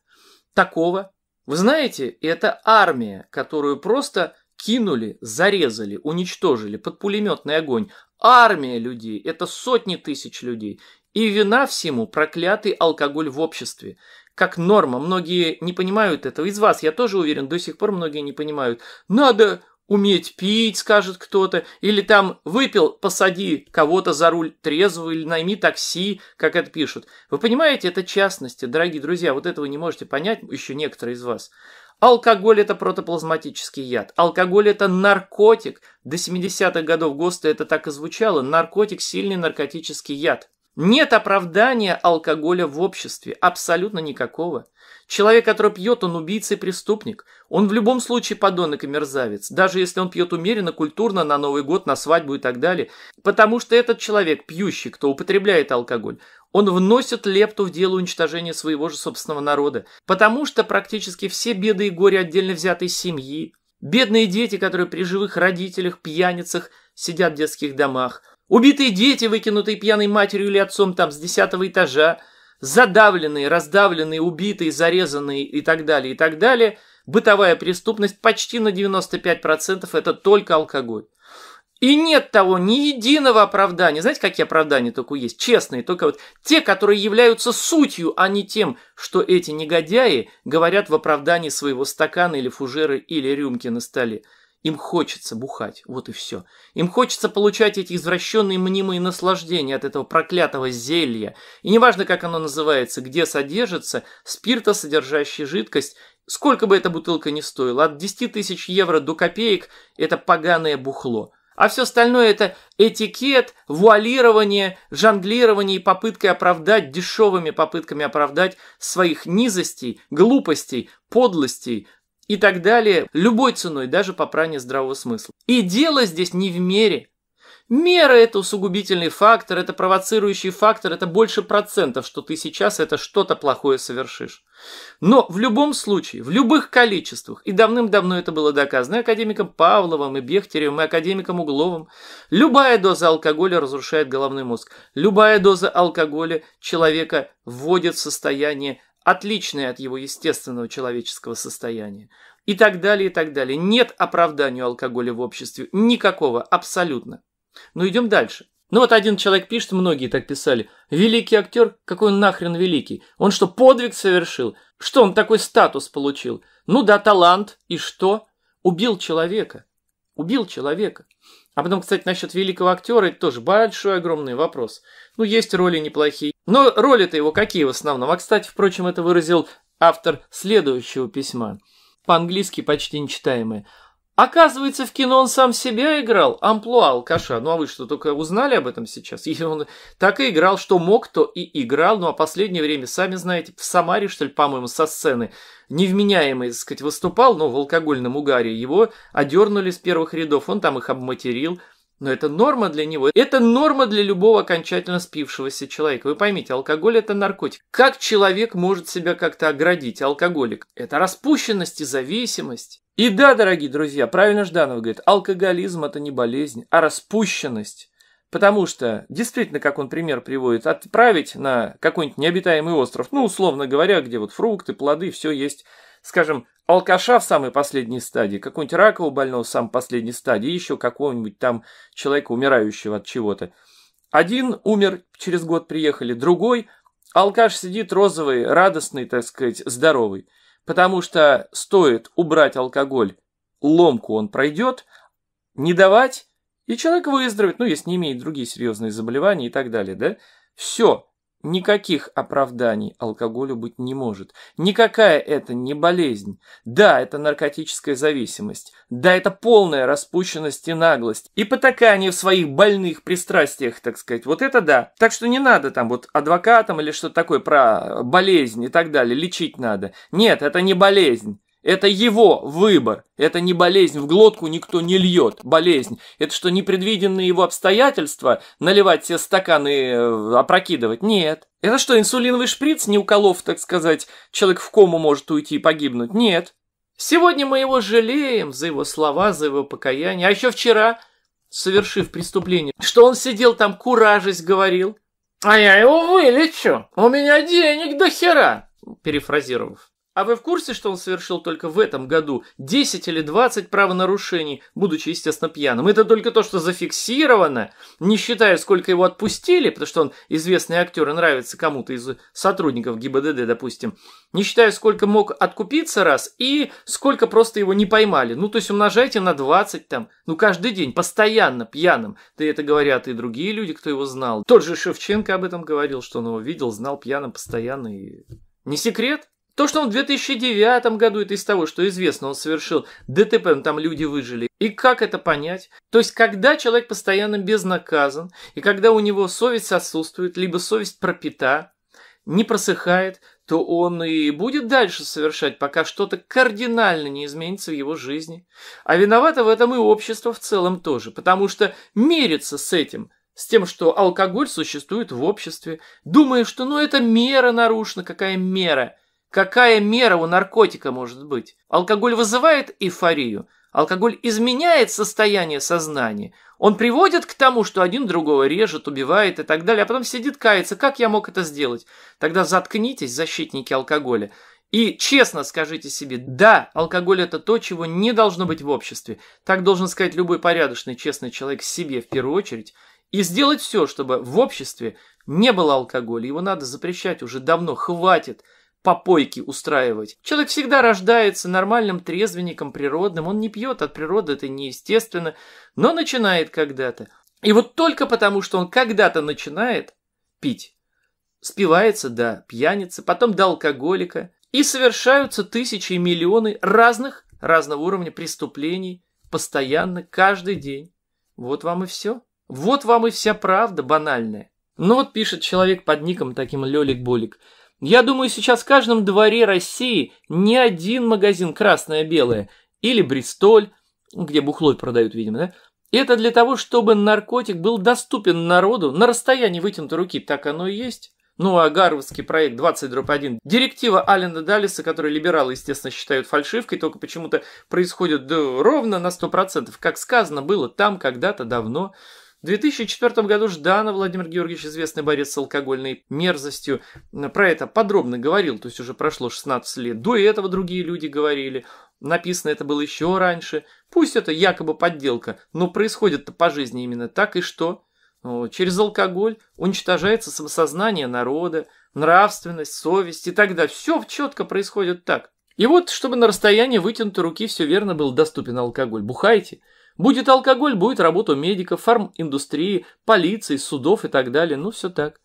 такого, вы знаете, это армия, которую просто кинули, зарезали, уничтожили под пулеметный огонь. Армия людей, это сотни тысяч людей. И вина всему проклятый алкоголь в обществе как норма. Многие не понимают этого. Из вас, я тоже уверен, до сих пор многие не понимают. Надо уметь пить, скажет кто-то, или там выпил, посади кого-то за руль трезвого, или найми такси, как это пишут. Вы понимаете, это частности, дорогие друзья, вот этого не можете понять, еще некоторые из вас. Алкоголь – это протоплазматический яд. Алкоголь – это наркотик. До 70-х годов ГОСТа это так и звучало. Наркотик – сильный наркотический яд. Нет оправдания алкоголя в обществе, абсолютно никакого. Человек, который пьет, он убийца и преступник. Он в любом случае подонок и мерзавец, даже если он пьет умеренно, культурно, на Новый год, на свадьбу и так далее. Потому что этот человек, пьющий, кто употребляет алкоголь, он вносит лепту в дело уничтожения своего же собственного народа. Потому что практически все беды и горе отдельно взятой семьи, бедные дети, которые при живых родителях, пьяницах, сидят в детских домах – Убитые дети, выкинутые пьяной матерью или отцом там с десятого этажа, задавленные, раздавленные, убитые, зарезанные и так далее, и так далее. Бытовая преступность почти на 95% это только алкоголь. И нет того ни единого оправдания. Знаете, какие оправдания только есть? Честные, только вот те, которые являются сутью, а не тем, что эти негодяи говорят в оправдании своего стакана или фужера или рюмки на столе. Им хочется бухать, вот и все. Им хочется получать эти извращенные мнимые наслаждения от этого проклятого зелья. И неважно, как оно называется, где содержится, спирта, содержащий жидкость, сколько бы эта бутылка ни стоила, от 10 тысяч евро до копеек, это поганое бухло. А все остальное это этикет, вуалирование, жонглирование и попытка оправдать дешевыми попытками оправдать своих низостей, глупостей, подлостей, и так далее, любой ценой, даже по пране здравого смысла. И дело здесь не в мере. Мера – это усугубительный фактор, это провоцирующий фактор, это больше процентов, что ты сейчас это что-то плохое совершишь. Но в любом случае, в любых количествах, и давным-давно это было доказано и академиком Павловым, и Бехтеревым, и академиком Угловым, любая доза алкоголя разрушает головной мозг. Любая доза алкоголя человека вводит в состояние отличное от его естественного человеческого состояния. И так далее, и так далее. Нет оправдания алкоголя в обществе. Никакого, абсолютно. Но ну, идем дальше. Ну вот один человек пишет, многие так писали, великий актер, какой он нахрен великий? Он что, подвиг совершил? Что он такой статус получил? Ну да, талант, и что? Убил человека. Убил человека. А потом, кстати, насчет великого актера, это тоже большой, огромный вопрос. Ну, есть роли неплохие. Но роли-то его какие в основном? А, кстати, впрочем, это выразил автор следующего письма. По-английски почти нечитаемые. Оказывается, в кино он сам себя играл, амплуа алкаша. Ну а вы что, только узнали об этом сейчас? И он так и играл, что мог, то и играл. Ну а последнее время, сами знаете, в Самаре, что ли, по-моему, со сцены невменяемый, так сказать, выступал, но в алкогольном угаре его одернули с первых рядов. Он там их обматерил. Но это норма для него. Это норма для любого окончательно спившегося человека. Вы поймите, алкоголь – это наркотик. Как человек может себя как-то оградить, алкоголик? Это распущенность и зависимость. И да, дорогие друзья, правильно Жданов говорит, алкоголизм это не болезнь, а распущенность. Потому что, действительно, как он пример приводит, отправить на какой-нибудь необитаемый остров, ну, условно говоря, где вот фрукты, плоды, все есть, скажем, алкаша в самой последней стадии, какой нибудь ракового больного в самой последней стадии, еще какого-нибудь там человека, умирающего от чего-то. Один умер, через год приехали, другой, алкаш сидит розовый, радостный, так сказать, здоровый потому что стоит убрать алкоголь, ломку он пройдет, не давать, и человек выздоровеет, ну, если не имеет другие серьезные заболевания и так далее, да, все, Никаких оправданий алкоголю быть не может. Никакая это не болезнь. Да, это наркотическая зависимость. Да, это полная распущенность и наглость. И потакание в своих больных пристрастиях, так сказать. Вот это да. Так что не надо там вот адвокатам или что такое про болезнь и так далее. Лечить надо. Нет, это не болезнь. Это его выбор. Это не болезнь в глотку никто не льет. Болезнь. Это что, непредвиденные его обстоятельства? Наливать все стаканы, э, опрокидывать? Нет. Это что, инсулиновый шприц, не уколов, так сказать, человек в кому может уйти и погибнуть? Нет. Сегодня мы его жалеем за его слова, за его покаяние. А еще вчера, совершив преступление, что он сидел там, куражись говорил. А я его вылечу. У меня денег до хера, перефразировав. А вы в курсе, что он совершил только в этом году 10 или 20 правонарушений, будучи, естественно, пьяным? Это только то, что зафиксировано, не считая, сколько его отпустили, потому что он известный актер и нравится кому-то из сотрудников ГИБДД, допустим. Не считая, сколько мог откупиться раз и сколько просто его не поймали. Ну, то есть умножайте на 20 там, ну, каждый день, постоянно пьяным. Да это говорят и другие люди, кто его знал. Тот же Шевченко об этом говорил, что он его видел, знал пьяным постоянно и... Не секрет? То, что он в 2009 году, это из того, что известно, он совершил ДТП, там люди выжили. И как это понять? То есть, когда человек постоянно безнаказан, и когда у него совесть отсутствует, либо совесть пропита, не просыхает, то он и будет дальше совершать, пока что-то кардинально не изменится в его жизни. А виновато в этом и общество в целом тоже, потому что мирится с этим – с тем, что алкоголь существует в обществе, думая, что ну это мера нарушена, какая мера – Какая мера у наркотика может быть? Алкоголь вызывает эйфорию, алкоголь изменяет состояние сознания. Он приводит к тому, что один другого режет, убивает и так далее, а потом сидит кается. Как я мог это сделать? Тогда заткнитесь, защитники алкоголя. И честно скажите себе, да, алкоголь это то, чего не должно быть в обществе. Так должен сказать любой порядочный, честный человек себе в первую очередь. И сделать все, чтобы в обществе не было алкоголя. Его надо запрещать уже давно, хватит попойки устраивать. Человек всегда рождается нормальным трезвенником природным, он не пьет от природы, это неестественно, но начинает когда-то. И вот только потому, что он когда-то начинает пить, спивается до пьяницы, потом до алкоголика, и совершаются тысячи и миллионы разных, разного уровня преступлений постоянно, каждый день. Вот вам и все. Вот вам и вся правда банальная. Ну вот пишет человек под ником таким Лёлик-Болик. Я думаю, сейчас в каждом дворе России не один магазин красное-белое или Бристоль, где бухлой продают, видимо, да? Это для того, чтобы наркотик был доступен народу на расстоянии вытянутой руки. Так оно и есть. Ну а Гарвардский проект 20.1, директива Алина Далиса, которую либералы, естественно, считают фальшивкой, только почему-то происходит ровно на 100%, как сказано было там когда-то давно. В 2004 году Жданов Владимир Георгиевич, известный борец с алкогольной мерзостью, про это подробно говорил, то есть уже прошло 16 лет. До этого другие люди говорили, написано это было еще раньше. Пусть это якобы подделка, но происходит-то по жизни именно так и что? Через алкоголь уничтожается самосознание народа, нравственность, совесть и так далее. Все четко происходит так. И вот, чтобы на расстоянии вытянутой руки все верно был доступен алкоголь. Бухайте – Будет алкоголь, будет работа медиков, фарм-индустрии, полиции, судов и так далее. Ну, все так.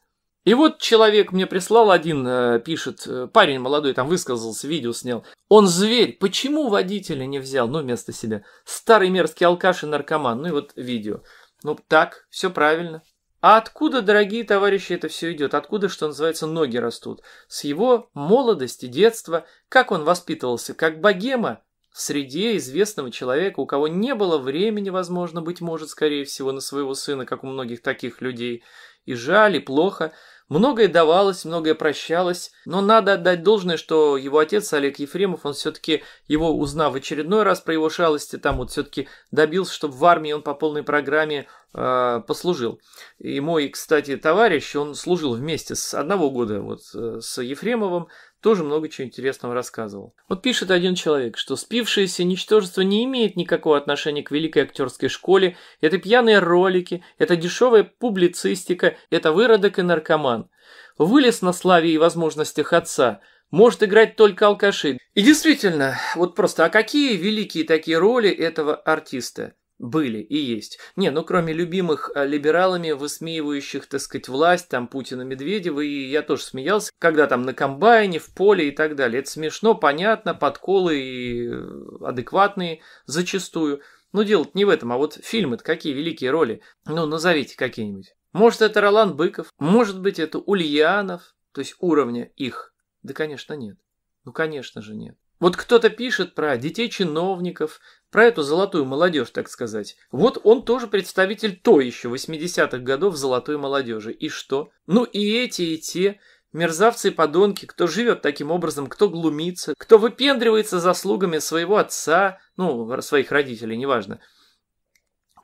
И вот человек мне прислал один, э, пишет, э, парень молодой, там высказался, видео снял. Он зверь, почему водителя не взял, ну, вместо себя? Старый мерзкий алкаш и наркоман, ну и вот видео. Ну, так, все правильно. А откуда, дорогие товарищи, это все идет? Откуда, что называется, ноги растут? С его молодости, детства, как он воспитывался, как богема, в среде известного человека, у кого не было времени, возможно, быть может, скорее всего, на своего сына, как у многих таких людей, и жаль, и плохо. Многое давалось, многое прощалось, но надо отдать должное, что его отец Олег Ефремов, он все-таки, его узнав в очередной раз про его шалости, там вот все-таки добился, чтобы в армии он по полной программе э, послужил. И мой, кстати, товарищ, он служил вместе с одного года вот э, с Ефремовым, тоже много чего интересного рассказывал. Вот пишет один человек, что спившееся ничтожество не имеет никакого отношения к великой актерской школе, это пьяные ролики, это дешевая публицистика, это выродок и наркоман. Вылез на славе и возможностях отца, может играть только алкаши. И действительно, вот просто, а какие великие такие роли этого артиста? Были и есть. Не, ну кроме любимых э, либералами, высмеивающих, так сказать, власть, там, Путина, Медведева, и я тоже смеялся, когда там на комбайне, в поле и так далее. Это смешно, понятно, подколы и э, адекватные зачастую. Но дело не в этом, а вот фильмы-то какие великие роли. Ну, назовите какие-нибудь. Может, это Ролан Быков, может быть, это Ульянов, то есть уровня их. Да, конечно, нет. Ну, конечно же, нет. Вот кто-то пишет про детей чиновников, про эту золотую молодежь, так сказать. Вот он тоже представитель той еще 80-х годов золотой молодежи. И что? Ну и эти, и те. Мерзавцы и подонки, кто живет таким образом, кто глумится, кто выпендривается заслугами своего отца, ну, своих родителей, неважно –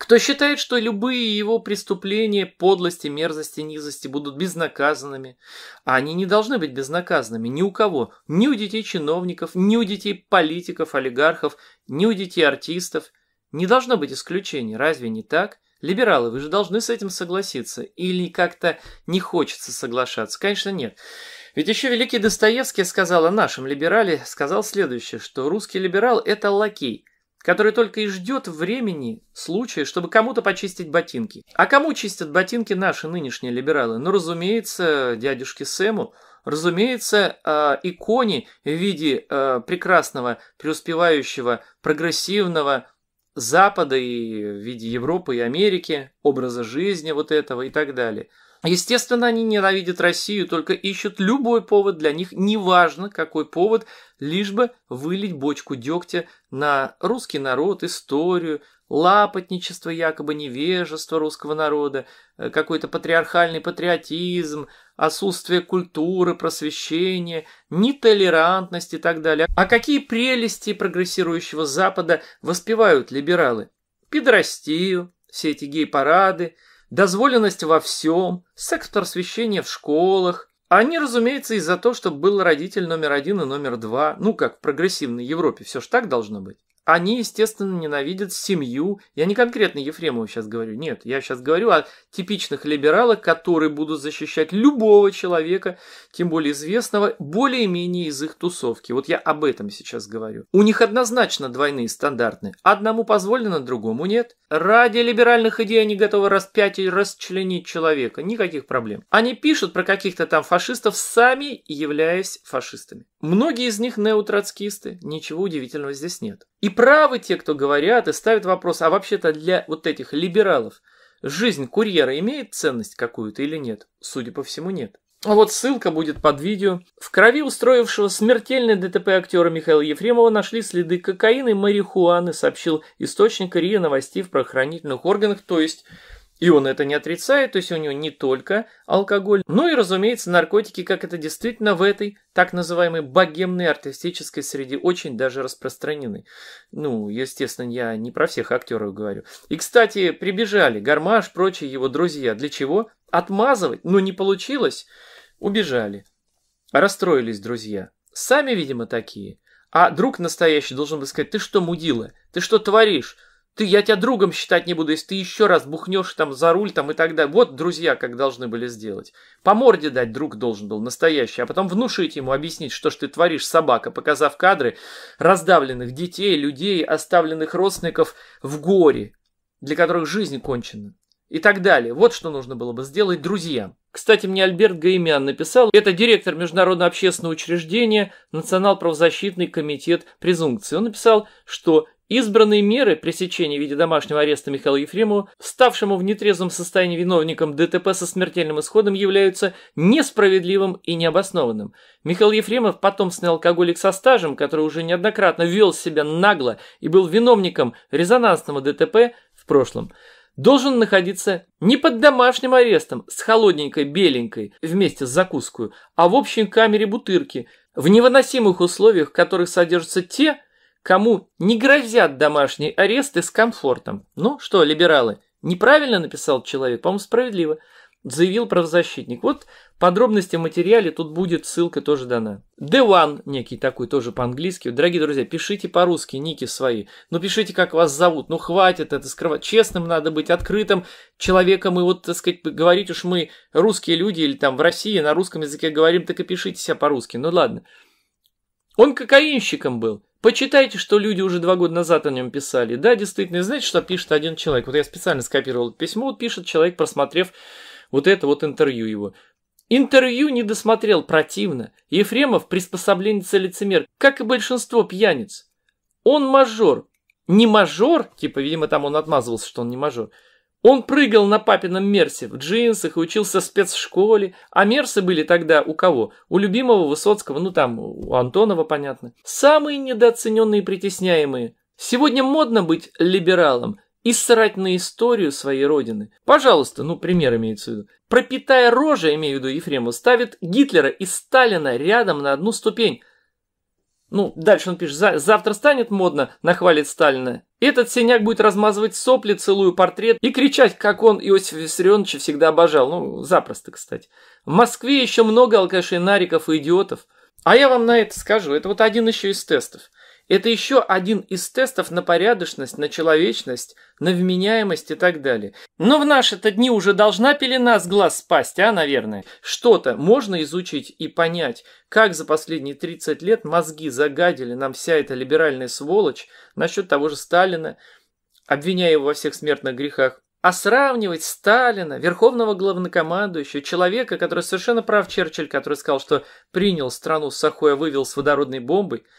кто считает, что любые его преступления, подлости, мерзости, низости будут безнаказанными, а они не должны быть безнаказанными ни у кого, ни у детей чиновников, ни у детей политиков, олигархов, ни у детей артистов. Не должно быть исключений, разве не так? Либералы, вы же должны с этим согласиться. Или как-то не хочется соглашаться? Конечно, нет. Ведь еще великий Достоевский сказал о нашем либерале, сказал следующее, что русский либерал – это лакей – который только и ждет времени, случая, чтобы кому-то почистить ботинки. А кому чистят ботинки наши нынешние либералы? Ну, разумеется, дядюшке Сэму, разумеется, э, иконе в виде э, прекрасного, преуспевающего, прогрессивного Запада и в виде Европы и Америки, образа жизни вот этого и так далее – Естественно, они ненавидят Россию, только ищут любой повод для них, неважно какой повод, лишь бы вылить бочку дегтя на русский народ, историю, лапотничество, якобы невежество русского народа, э, какой-то патриархальный патриотизм, отсутствие культуры, просвещения, нетолерантность и так далее. А какие прелести прогрессирующего Запада воспевают либералы? Пидорастию, все эти гей-парады – дозволенность во всем, секс просвещения в школах. А они, разумеется, из за того, чтобы был родитель номер один и номер два. Ну, как в прогрессивной Европе, все ж так должно быть. Они, естественно, ненавидят семью. Я не конкретно Ефремову сейчас говорю, нет. Я сейчас говорю о типичных либералах, которые будут защищать любого человека, тем более известного, более-менее из их тусовки. Вот я об этом сейчас говорю. У них однозначно двойные стандарты. Одному позволено, другому нет. Ради либеральных идей они готовы распять и расчленить человека. Никаких проблем. Они пишут про каких-то там фашистов, сами являясь фашистами. Многие из них неотроцкисты, ничего удивительного здесь нет. И правы те, кто говорят и ставят вопрос, а вообще-то для вот этих либералов жизнь курьера имеет ценность какую-то или нет? Судя по всему, нет. А вот ссылка будет под видео. В крови устроившего смертельное ДТП актера Михаила Ефремова нашли следы кокаина и марихуаны, сообщил источник РИА новостей в правоохранительных органах. То есть и он это не отрицает, то есть у него не только алкоголь, но и, разумеется, наркотики, как это действительно в этой так называемой богемной артистической среде очень даже распространены. Ну, естественно, я не про всех актеров говорю. И, кстати, прибежали Гармаш, прочие его друзья. Для чего? Отмазывать? Но ну, не получилось. Убежали. Расстроились друзья. Сами, видимо, такие. А друг настоящий должен бы сказать, ты что, мудила? Ты что творишь? Ты, я тебя другом считать не буду, если ты еще раз бухнешь там за руль там и так далее. Вот друзья как должны были сделать. По морде дать друг должен был, настоящий, а потом внушить ему, объяснить, что ж ты творишь, собака, показав кадры раздавленных детей, людей, оставленных родственников в горе, для которых жизнь кончена и так далее. Вот что нужно было бы сделать друзьям. Кстати, мне Альберт Гаимян написал, это директор Международного общественного учреждения Национал правозащитный комитет презумпции. Он написал, что Избранные меры пресечения в виде домашнего ареста Михаилу Ефремову, ставшему в нетрезвом состоянии виновником ДТП со смертельным исходом, являются несправедливым и необоснованным. Михаил Ефремов, потомственный алкоголик со стажем, который уже неоднократно вел себя нагло и был виновником резонансного ДТП в прошлом, должен находиться не под домашним арестом с холодненькой беленькой вместе с закуской, а в общей камере бутырки, в невыносимых условиях, в которых содержатся те, кому не грозят домашние аресты с комфортом. Ну что, либералы, неправильно написал человек, по-моему, справедливо, заявил правозащитник. Вот подробности в материале, тут будет ссылка тоже дана. The One, некий такой тоже по-английски. Дорогие друзья, пишите по-русски ники свои, ну пишите, как вас зовут, ну хватит это скрывать. Честным надо быть, открытым человеком, и вот, так сказать, говорить уж мы русские люди или там в России на русском языке говорим, так и пишите себя по-русски, ну ладно. Он кокаинщиком был. Почитайте, что люди уже два года назад о нем писали. Да, действительно, и знаете, что пишет один человек? Вот я специально скопировал письмо, вот пишет человек, просмотрев вот это вот интервью его. Интервью не досмотрел, противно. Ефремов – приспособленец и лицемер, как и большинство пьяниц. Он мажор. Не мажор, типа, видимо, там он отмазывался, что он не мажор – он прыгал на папином Мерсе в джинсах и учился в спецшколе, а Мерсы были тогда у кого? У любимого Высоцкого, ну там, у Антонова, понятно. Самые недооцененные и притесняемые. Сегодня модно быть либералом и срать на историю своей родины. Пожалуйста, ну пример имеется в виду. Пропитая рожа, имею в виду Ефремов, ставит Гитлера и Сталина рядом на одну ступень – ну, дальше он пишет, завтра станет модно, нахвалит Сталина. Этот синяк будет размазывать сопли, целую портрет и кричать, как он Иосиф Виссарионовича всегда обожал. Ну, запросто, кстати. В Москве еще много алкашей, нариков и идиотов. А я вам на это скажу, это вот один еще из тестов. Это еще один из тестов на порядочность, на человечность, на вменяемость и так далее. Но в наши-то дни уже должна пелена с глаз спасть, а, наверное. Что-то можно изучить и понять, как за последние 30 лет мозги загадили нам вся эта либеральная сволочь насчет того же Сталина, обвиняя его во всех смертных грехах. А сравнивать Сталина, верховного главнокомандующего, человека, который совершенно прав Черчилль, который сказал, что принял страну с Сахоя, а вывел с водородной бомбой –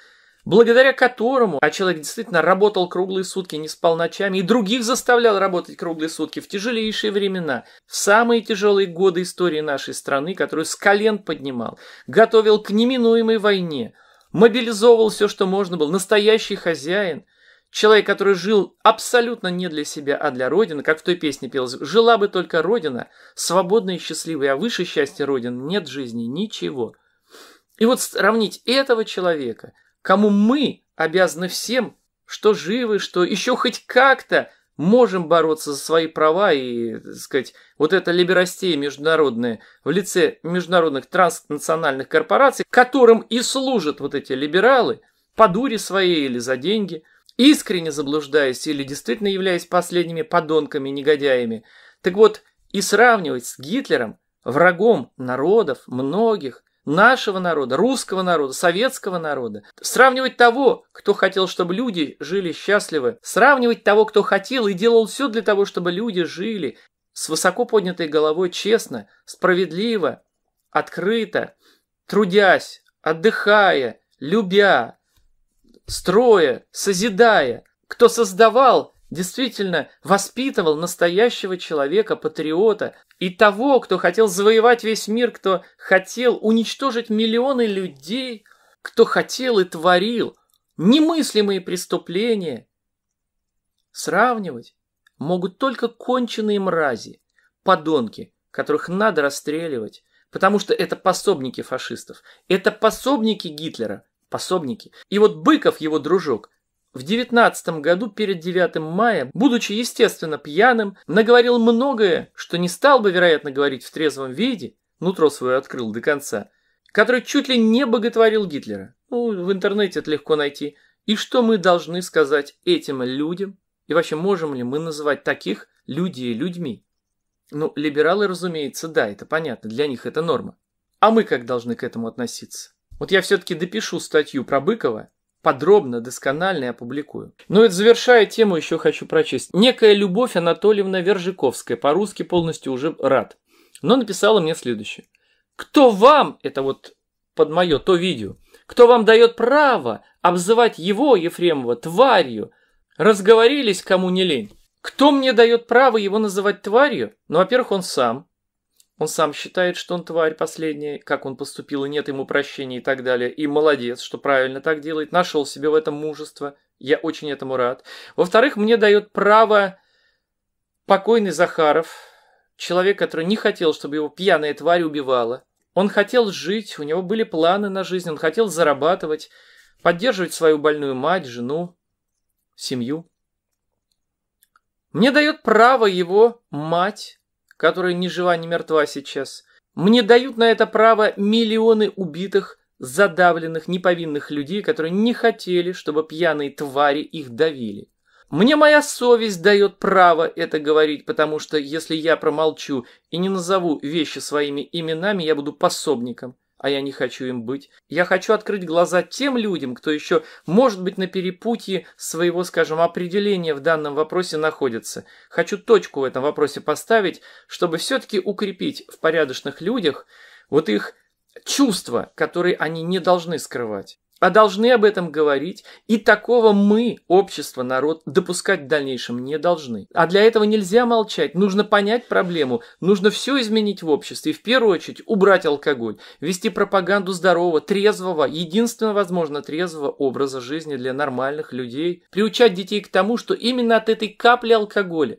благодаря которому, а человек действительно работал круглые сутки, не спал ночами, и других заставлял работать круглые сутки в тяжелейшие времена, в самые тяжелые годы истории нашей страны, которую с колен поднимал, готовил к неминуемой войне, мобилизовывал все, что можно было, настоящий хозяин, человек, который жил абсолютно не для себя, а для Родины, как в той песне пелось, «Жила бы только Родина, свободная и счастливая, а выше счастья Родины нет в жизни ничего». И вот сравнить этого человека – кому мы обязаны всем, что живы, что еще хоть как-то можем бороться за свои права и, так сказать, вот эта либерастия международная в лице международных транснациональных корпораций, которым и служат вот эти либералы, по дуре своей или за деньги, искренне заблуждаясь или действительно являясь последними подонками, негодяями. Так вот, и сравнивать с Гитлером, врагом народов, многих, нашего народа, русского народа, советского народа. Сравнивать того, кто хотел, чтобы люди жили счастливы, сравнивать того, кто хотел и делал все для того, чтобы люди жили с высоко поднятой головой честно, справедливо, открыто, трудясь, отдыхая, любя, строя, созидая, кто создавал действительно воспитывал настоящего человека, патриота и того, кто хотел завоевать весь мир, кто хотел уничтожить миллионы людей, кто хотел и творил немыслимые преступления. Сравнивать могут только конченые мрази, подонки, которых надо расстреливать, потому что это пособники фашистов, это пособники Гитлера, пособники. И вот Быков, его дружок, в девятнадцатом году перед 9 мая, будучи, естественно, пьяным, наговорил многое, что не стал бы, вероятно, говорить в трезвом виде, нутро свое открыл до конца, который чуть ли не боготворил Гитлера. Ну, в интернете это легко найти. И что мы должны сказать этим людям? И вообще, можем ли мы называть таких людей людьми? Ну, либералы, разумеется, да, это понятно, для них это норма. А мы как должны к этому относиться? Вот я все-таки допишу статью про Быкова, подробно, досконально я опубликую. Ну и завершая тему, еще хочу прочесть. Некая Любовь Анатольевна Вержиковская, по-русски полностью уже рад, но написала мне следующее. Кто вам, это вот под мое то видео, кто вам дает право обзывать его, Ефремова, тварью? Разговорились, кому не лень. Кто мне дает право его называть тварью? Ну, во-первых, он сам, он сам считает, что он тварь последняя, как он поступил и нет ему прощения и так далее. И молодец, что правильно так делает, нашел себе в этом мужество. Я очень этому рад. Во-вторых, мне дает право покойный Захаров, человек, который не хотел, чтобы его пьяная тварь убивала. Он хотел жить, у него были планы на жизнь, он хотел зарабатывать, поддерживать свою больную мать, жену, семью. Мне дает право его мать которая ни жива, ни мертва сейчас. Мне дают на это право миллионы убитых, задавленных, неповинных людей, которые не хотели, чтобы пьяные твари их давили. Мне моя совесть дает право это говорить, потому что если я промолчу и не назову вещи своими именами, я буду пособником а я не хочу им быть. Я хочу открыть глаза тем людям, кто еще, может быть, на перепутье своего, скажем, определения в данном вопросе находится. Хочу точку в этом вопросе поставить, чтобы все-таки укрепить в порядочных людях вот их чувства, которые они не должны скрывать а должны об этом говорить. И такого мы, общество, народ, допускать в дальнейшем не должны. А для этого нельзя молчать, нужно понять проблему, нужно все изменить в обществе. И в первую очередь убрать алкоголь, вести пропаганду здорового, трезвого, единственно возможно трезвого образа жизни для нормальных людей, приучать детей к тому, что именно от этой капли алкоголя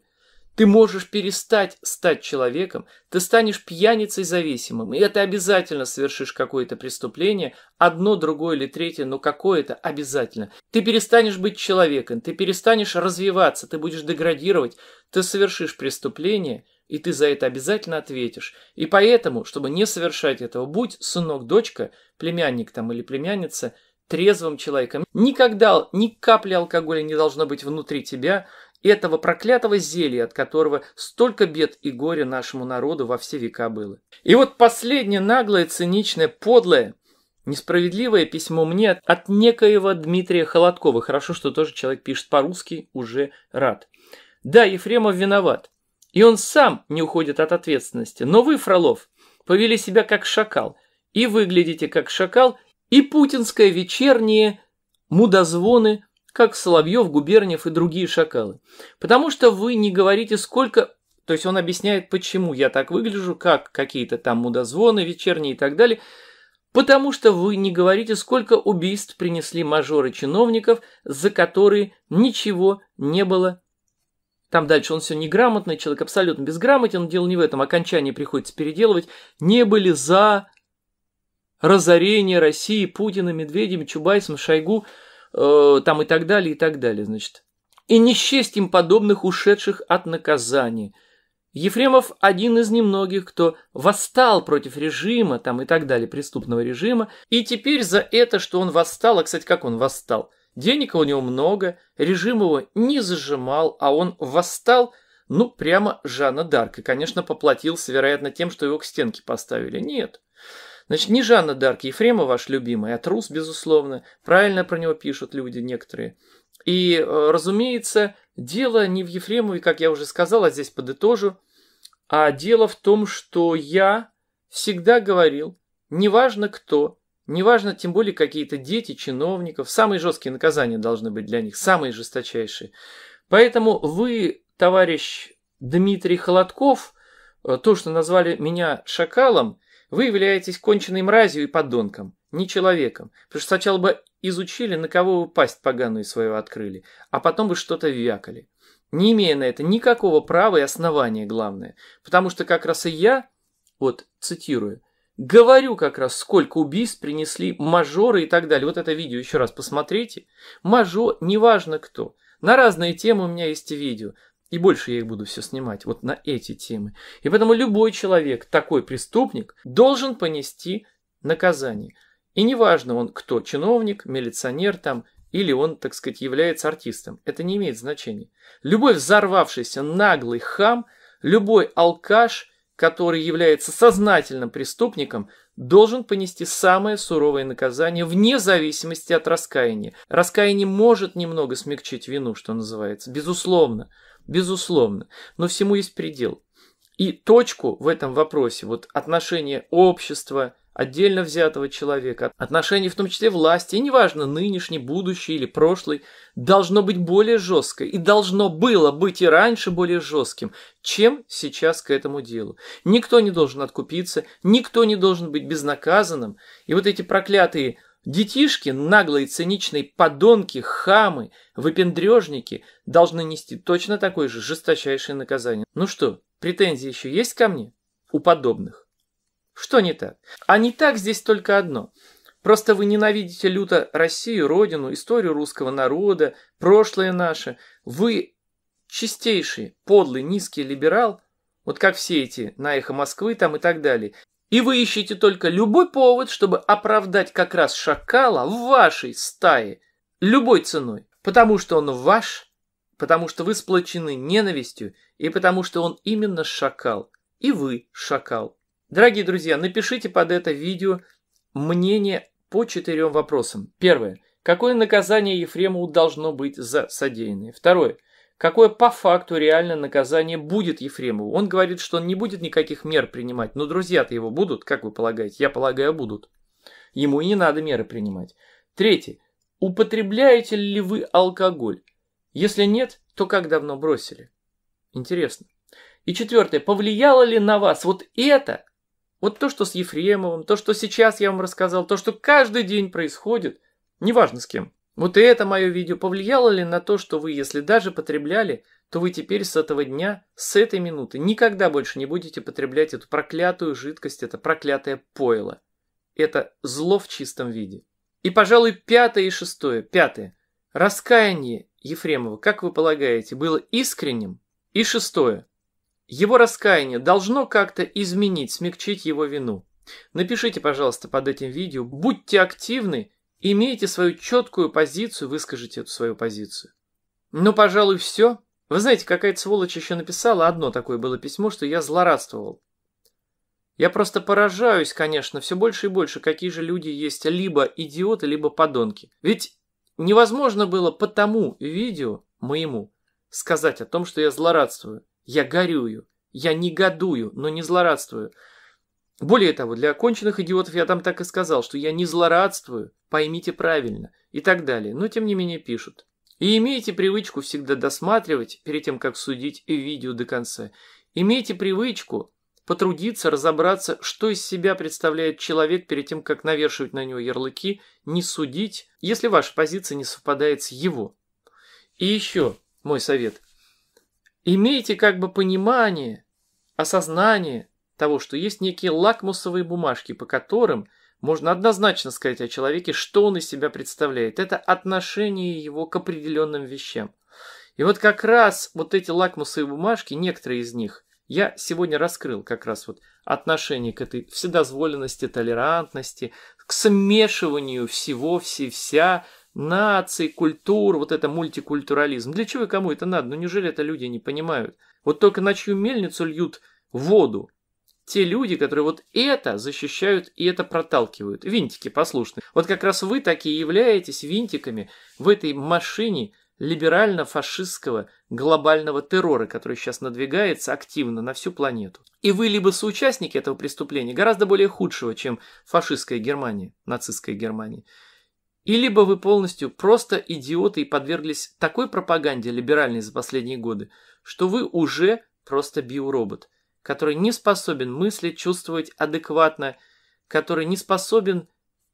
ты можешь перестать стать человеком, ты станешь пьяницей зависимым, и это обязательно совершишь какое-то преступление, одно, другое или третье, но какое-то обязательно. Ты перестанешь быть человеком, ты перестанешь развиваться, ты будешь деградировать, ты совершишь преступление, и ты за это обязательно ответишь. И поэтому, чтобы не совершать этого, будь сынок, дочка, племянник там или племянница, трезвым человеком. Никогда ни капли алкоголя не должно быть внутри тебя – этого проклятого зелья, от которого столько бед и горя нашему народу во все века было. И вот последнее наглое, циничное, подлое, несправедливое письмо мне от, от некоего Дмитрия Холодкова. Хорошо, что тоже человек пишет по-русски, уже рад. Да, Ефремов виноват. И он сам не уходит от ответственности. Но вы, Фролов, повели себя как шакал. И выглядите как шакал, и путинское вечернее мудозвоны как Соловьев, Губерниев и другие шакалы. Потому что вы не говорите, сколько... То есть он объясняет, почему я так выгляжу, как какие-то там мудозвоны вечерние и так далее. Потому что вы не говорите, сколько убийств принесли мажоры чиновников, за которые ничего не было там дальше он все неграмотный, человек абсолютно безграмотен, но дело не в этом, окончание приходится переделывать. Не были за разорение России Путина, Медведем, Чубайсом, Шойгу э, там и так далее, и так далее, значит. И не счесть им подобных ушедших от наказания. Ефремов один из немногих, кто восстал против режима, там и так далее, преступного режима, и теперь за это, что он восстал, а, кстати, как он восстал? Денег у него много, режим его не зажимал, а он восстал – ну, прямо Жанна Дарк. И, конечно, поплатился, вероятно, тем, что его к стенке поставили. Нет. Значит, не Жанна Дарк Ефрема ваш любимый, а трус, безусловно. Правильно про него пишут люди некоторые. И, э, разумеется, дело не в Ефремове, как я уже сказал, а здесь подытожу, а дело в том, что я всегда говорил, неважно кто, неважно тем более какие-то дети, чиновников, самые жесткие наказания должны быть для них, самые жесточайшие. Поэтому вы, товарищ Дмитрий Холодков, э, то, что назвали меня шакалом, вы являетесь конченной мразью и подонком, не человеком, потому что сначала бы изучили, на кого вы пасть поганую свою открыли, а потом бы что-то вякали. Не имея на это никакого права и основания, главное. Потому что как раз и я, вот цитирую, Говорю как раз, сколько убийств принесли мажоры и так далее. Вот это видео еще раз посмотрите. Мажор, неважно кто. На разные темы у меня есть видео. И больше я их буду все снимать вот на эти темы. И поэтому любой человек, такой преступник, должен понести наказание. И неважно он кто, чиновник, милиционер там, или он, так сказать, является артистом. Это не имеет значения. Любой взорвавшийся наглый хам, любой алкаш, который является сознательным преступником, должен понести самое суровое наказание вне зависимости от раскаяния. Раскаяние может немного смягчить вину, что называется, безусловно безусловно, но всему есть предел. И точку в этом вопросе, вот отношение общества, отдельно взятого человека, отношение, в том числе власти, и неважно, нынешний, будущий или прошлый, должно быть более жесткое, и должно было быть и раньше более жестким, чем сейчас к этому делу. Никто не должен откупиться, никто не должен быть безнаказанным, и вот эти проклятые Детишки, наглые, циничные подонки, хамы, выпендрежники должны нести точно такое же жесточайшее наказание. Ну что, претензии еще есть ко мне? У подобных. Что не так? А не так здесь только одно. Просто вы ненавидите люто Россию, родину, историю русского народа, прошлое наше. Вы чистейший, подлый, низкий либерал, вот как все эти на эхо Москвы там и так далее. И вы ищете только любой повод, чтобы оправдать как раз шакала в вашей стае, любой ценой, потому что он ваш, потому что вы сплочены ненавистью и потому что он именно шакал, и вы шакал. Дорогие друзья, напишите под это видео мнение по четырем вопросам. Первое. Какое наказание Ефремову должно быть за содеянное? Второе какое по факту реальное наказание будет Ефремову. Он говорит, что он не будет никаких мер принимать, но друзья-то его будут, как вы полагаете? Я полагаю, будут. Ему и не надо меры принимать. Третье. Употребляете ли вы алкоголь? Если нет, то как давно бросили? Интересно. И четвертое. Повлияло ли на вас вот это? Вот то, что с Ефремовым, то, что сейчас я вам рассказал, то, что каждый день происходит, неважно с кем. Вот и это мое видео повлияло ли на то, что вы, если даже потребляли, то вы теперь с этого дня, с этой минуты никогда больше не будете потреблять эту проклятую жидкость, это проклятое пойло. Это зло в чистом виде. И, пожалуй, пятое и шестое. Пятое. Раскаяние Ефремова, как вы полагаете, было искренним? И шестое. Его раскаяние должно как-то изменить, смягчить его вину. Напишите, пожалуйста, под этим видео. Будьте активны Имеете свою четкую позицию, выскажите эту свою позицию. Ну, пожалуй, все. Вы знаете, какая-то сволочь еще написала, одно такое было письмо, что я злорадствовал. Я просто поражаюсь, конечно, все больше и больше, какие же люди есть либо идиоты, либо подонки. Ведь невозможно было по тому видео моему сказать о том, что я злорадствую. Я горюю, я негодую, но не злорадствую. Более того, для оконченных идиотов я там так и сказал, что я не злорадствую, поймите правильно и так далее, но тем не менее пишут. И имейте привычку всегда досматривать, перед тем, как судить видео до конца. Имейте привычку потрудиться, разобраться, что из себя представляет человек перед тем, как навешивать на него ярлыки, не судить, если ваша позиция не совпадает с его. И еще мой совет. Имейте как бы понимание, осознание – того, что есть некие лакмусовые бумажки, по которым можно однозначно сказать о человеке, что он из себя представляет. Это отношение его к определенным вещам. И вот как раз вот эти лакмусовые бумажки, некоторые из них, я сегодня раскрыл как раз вот отношение к этой вседозволенности, толерантности, к смешиванию всего, все, вся, наций, культур, вот это мультикультурализм. Для чего и кому это надо? Ну неужели это люди не понимают? Вот только на чью мельницу льют воду, те люди, которые вот это защищают и это проталкивают. Винтики послушные. Вот как раз вы такие являетесь винтиками в этой машине либерально-фашистского глобального террора, который сейчас надвигается активно на всю планету. И вы либо соучастники этого преступления, гораздо более худшего, чем фашистская Германия, нацистская Германия, и либо вы полностью просто идиоты и подверглись такой пропаганде либеральной за последние годы, что вы уже просто биоробот – который не способен мыслить, чувствовать адекватно, который не способен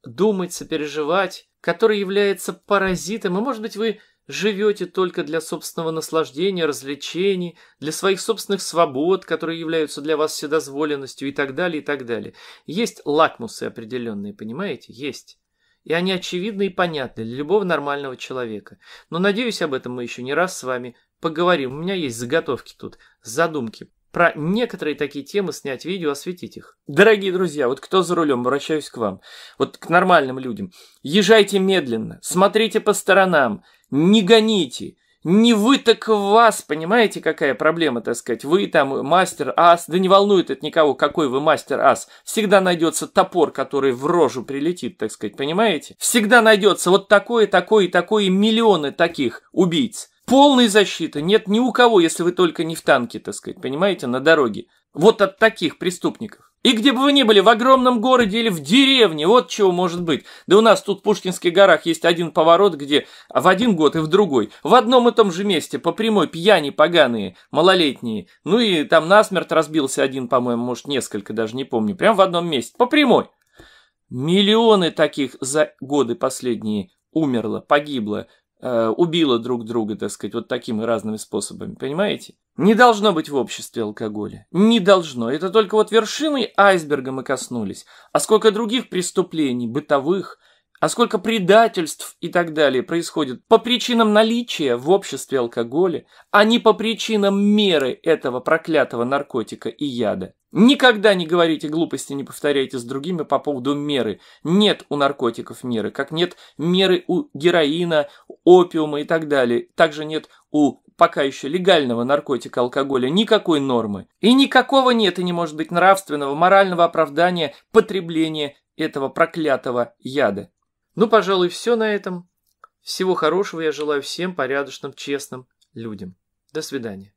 думать, сопереживать, который является паразитом, и, а может быть, вы живете только для собственного наслаждения, развлечений, для своих собственных свобод, которые являются для вас вседозволенностью и так далее, и так далее. Есть лакмусы определенные, понимаете? Есть. И они очевидны и понятны для любого нормального человека. Но, надеюсь, об этом мы еще не раз с вами поговорим. У меня есть заготовки тут, задумки про некоторые такие темы снять видео, осветить их. Дорогие друзья, вот кто за рулем, обращаюсь к вам, вот к нормальным людям. Езжайте медленно, смотрите по сторонам, не гоните. Не вы так вас, понимаете, какая проблема, так сказать. Вы там мастер ас, да не волнует это никого, какой вы мастер ас. Всегда найдется топор, который в рожу прилетит, так сказать, понимаете? Всегда найдется вот такое, такое, такое, миллионы таких убийц. Полная защита нет ни у кого, если вы только не в танке, так сказать, понимаете, на дороге. Вот от таких преступников. И где бы вы ни были, в огромном городе или в деревне, вот чего может быть. Да у нас тут в Пушкинских горах есть один поворот, где в один год и в другой, в одном и том же месте, по прямой пьяни поганые, малолетние. Ну и там насмерть разбился один, по-моему, может несколько, даже не помню. Прям в одном месте, по прямой. Миллионы таких за годы последние умерло, погибло. Э, убила друг друга, так сказать, вот такими разными способами, понимаете? Не должно быть в обществе алкоголя. Не должно. Это только вот вершиной айсберга мы коснулись. А сколько других преступлений, бытовых, а сколько предательств и так далее происходит по причинам наличия в обществе алкоголя, а не по причинам меры этого проклятого наркотика и яда. Никогда не говорите глупости, не повторяйте с другими по поводу меры. Нет у наркотиков меры, как нет меры у героина, опиума и так далее. Также нет у пока еще легального наркотика алкоголя никакой нормы. И никакого нет и не может быть нравственного, морального оправдания потребления этого проклятого яда. Ну, пожалуй, все на этом. Всего хорошего я желаю всем порядочным, честным людям. До свидания.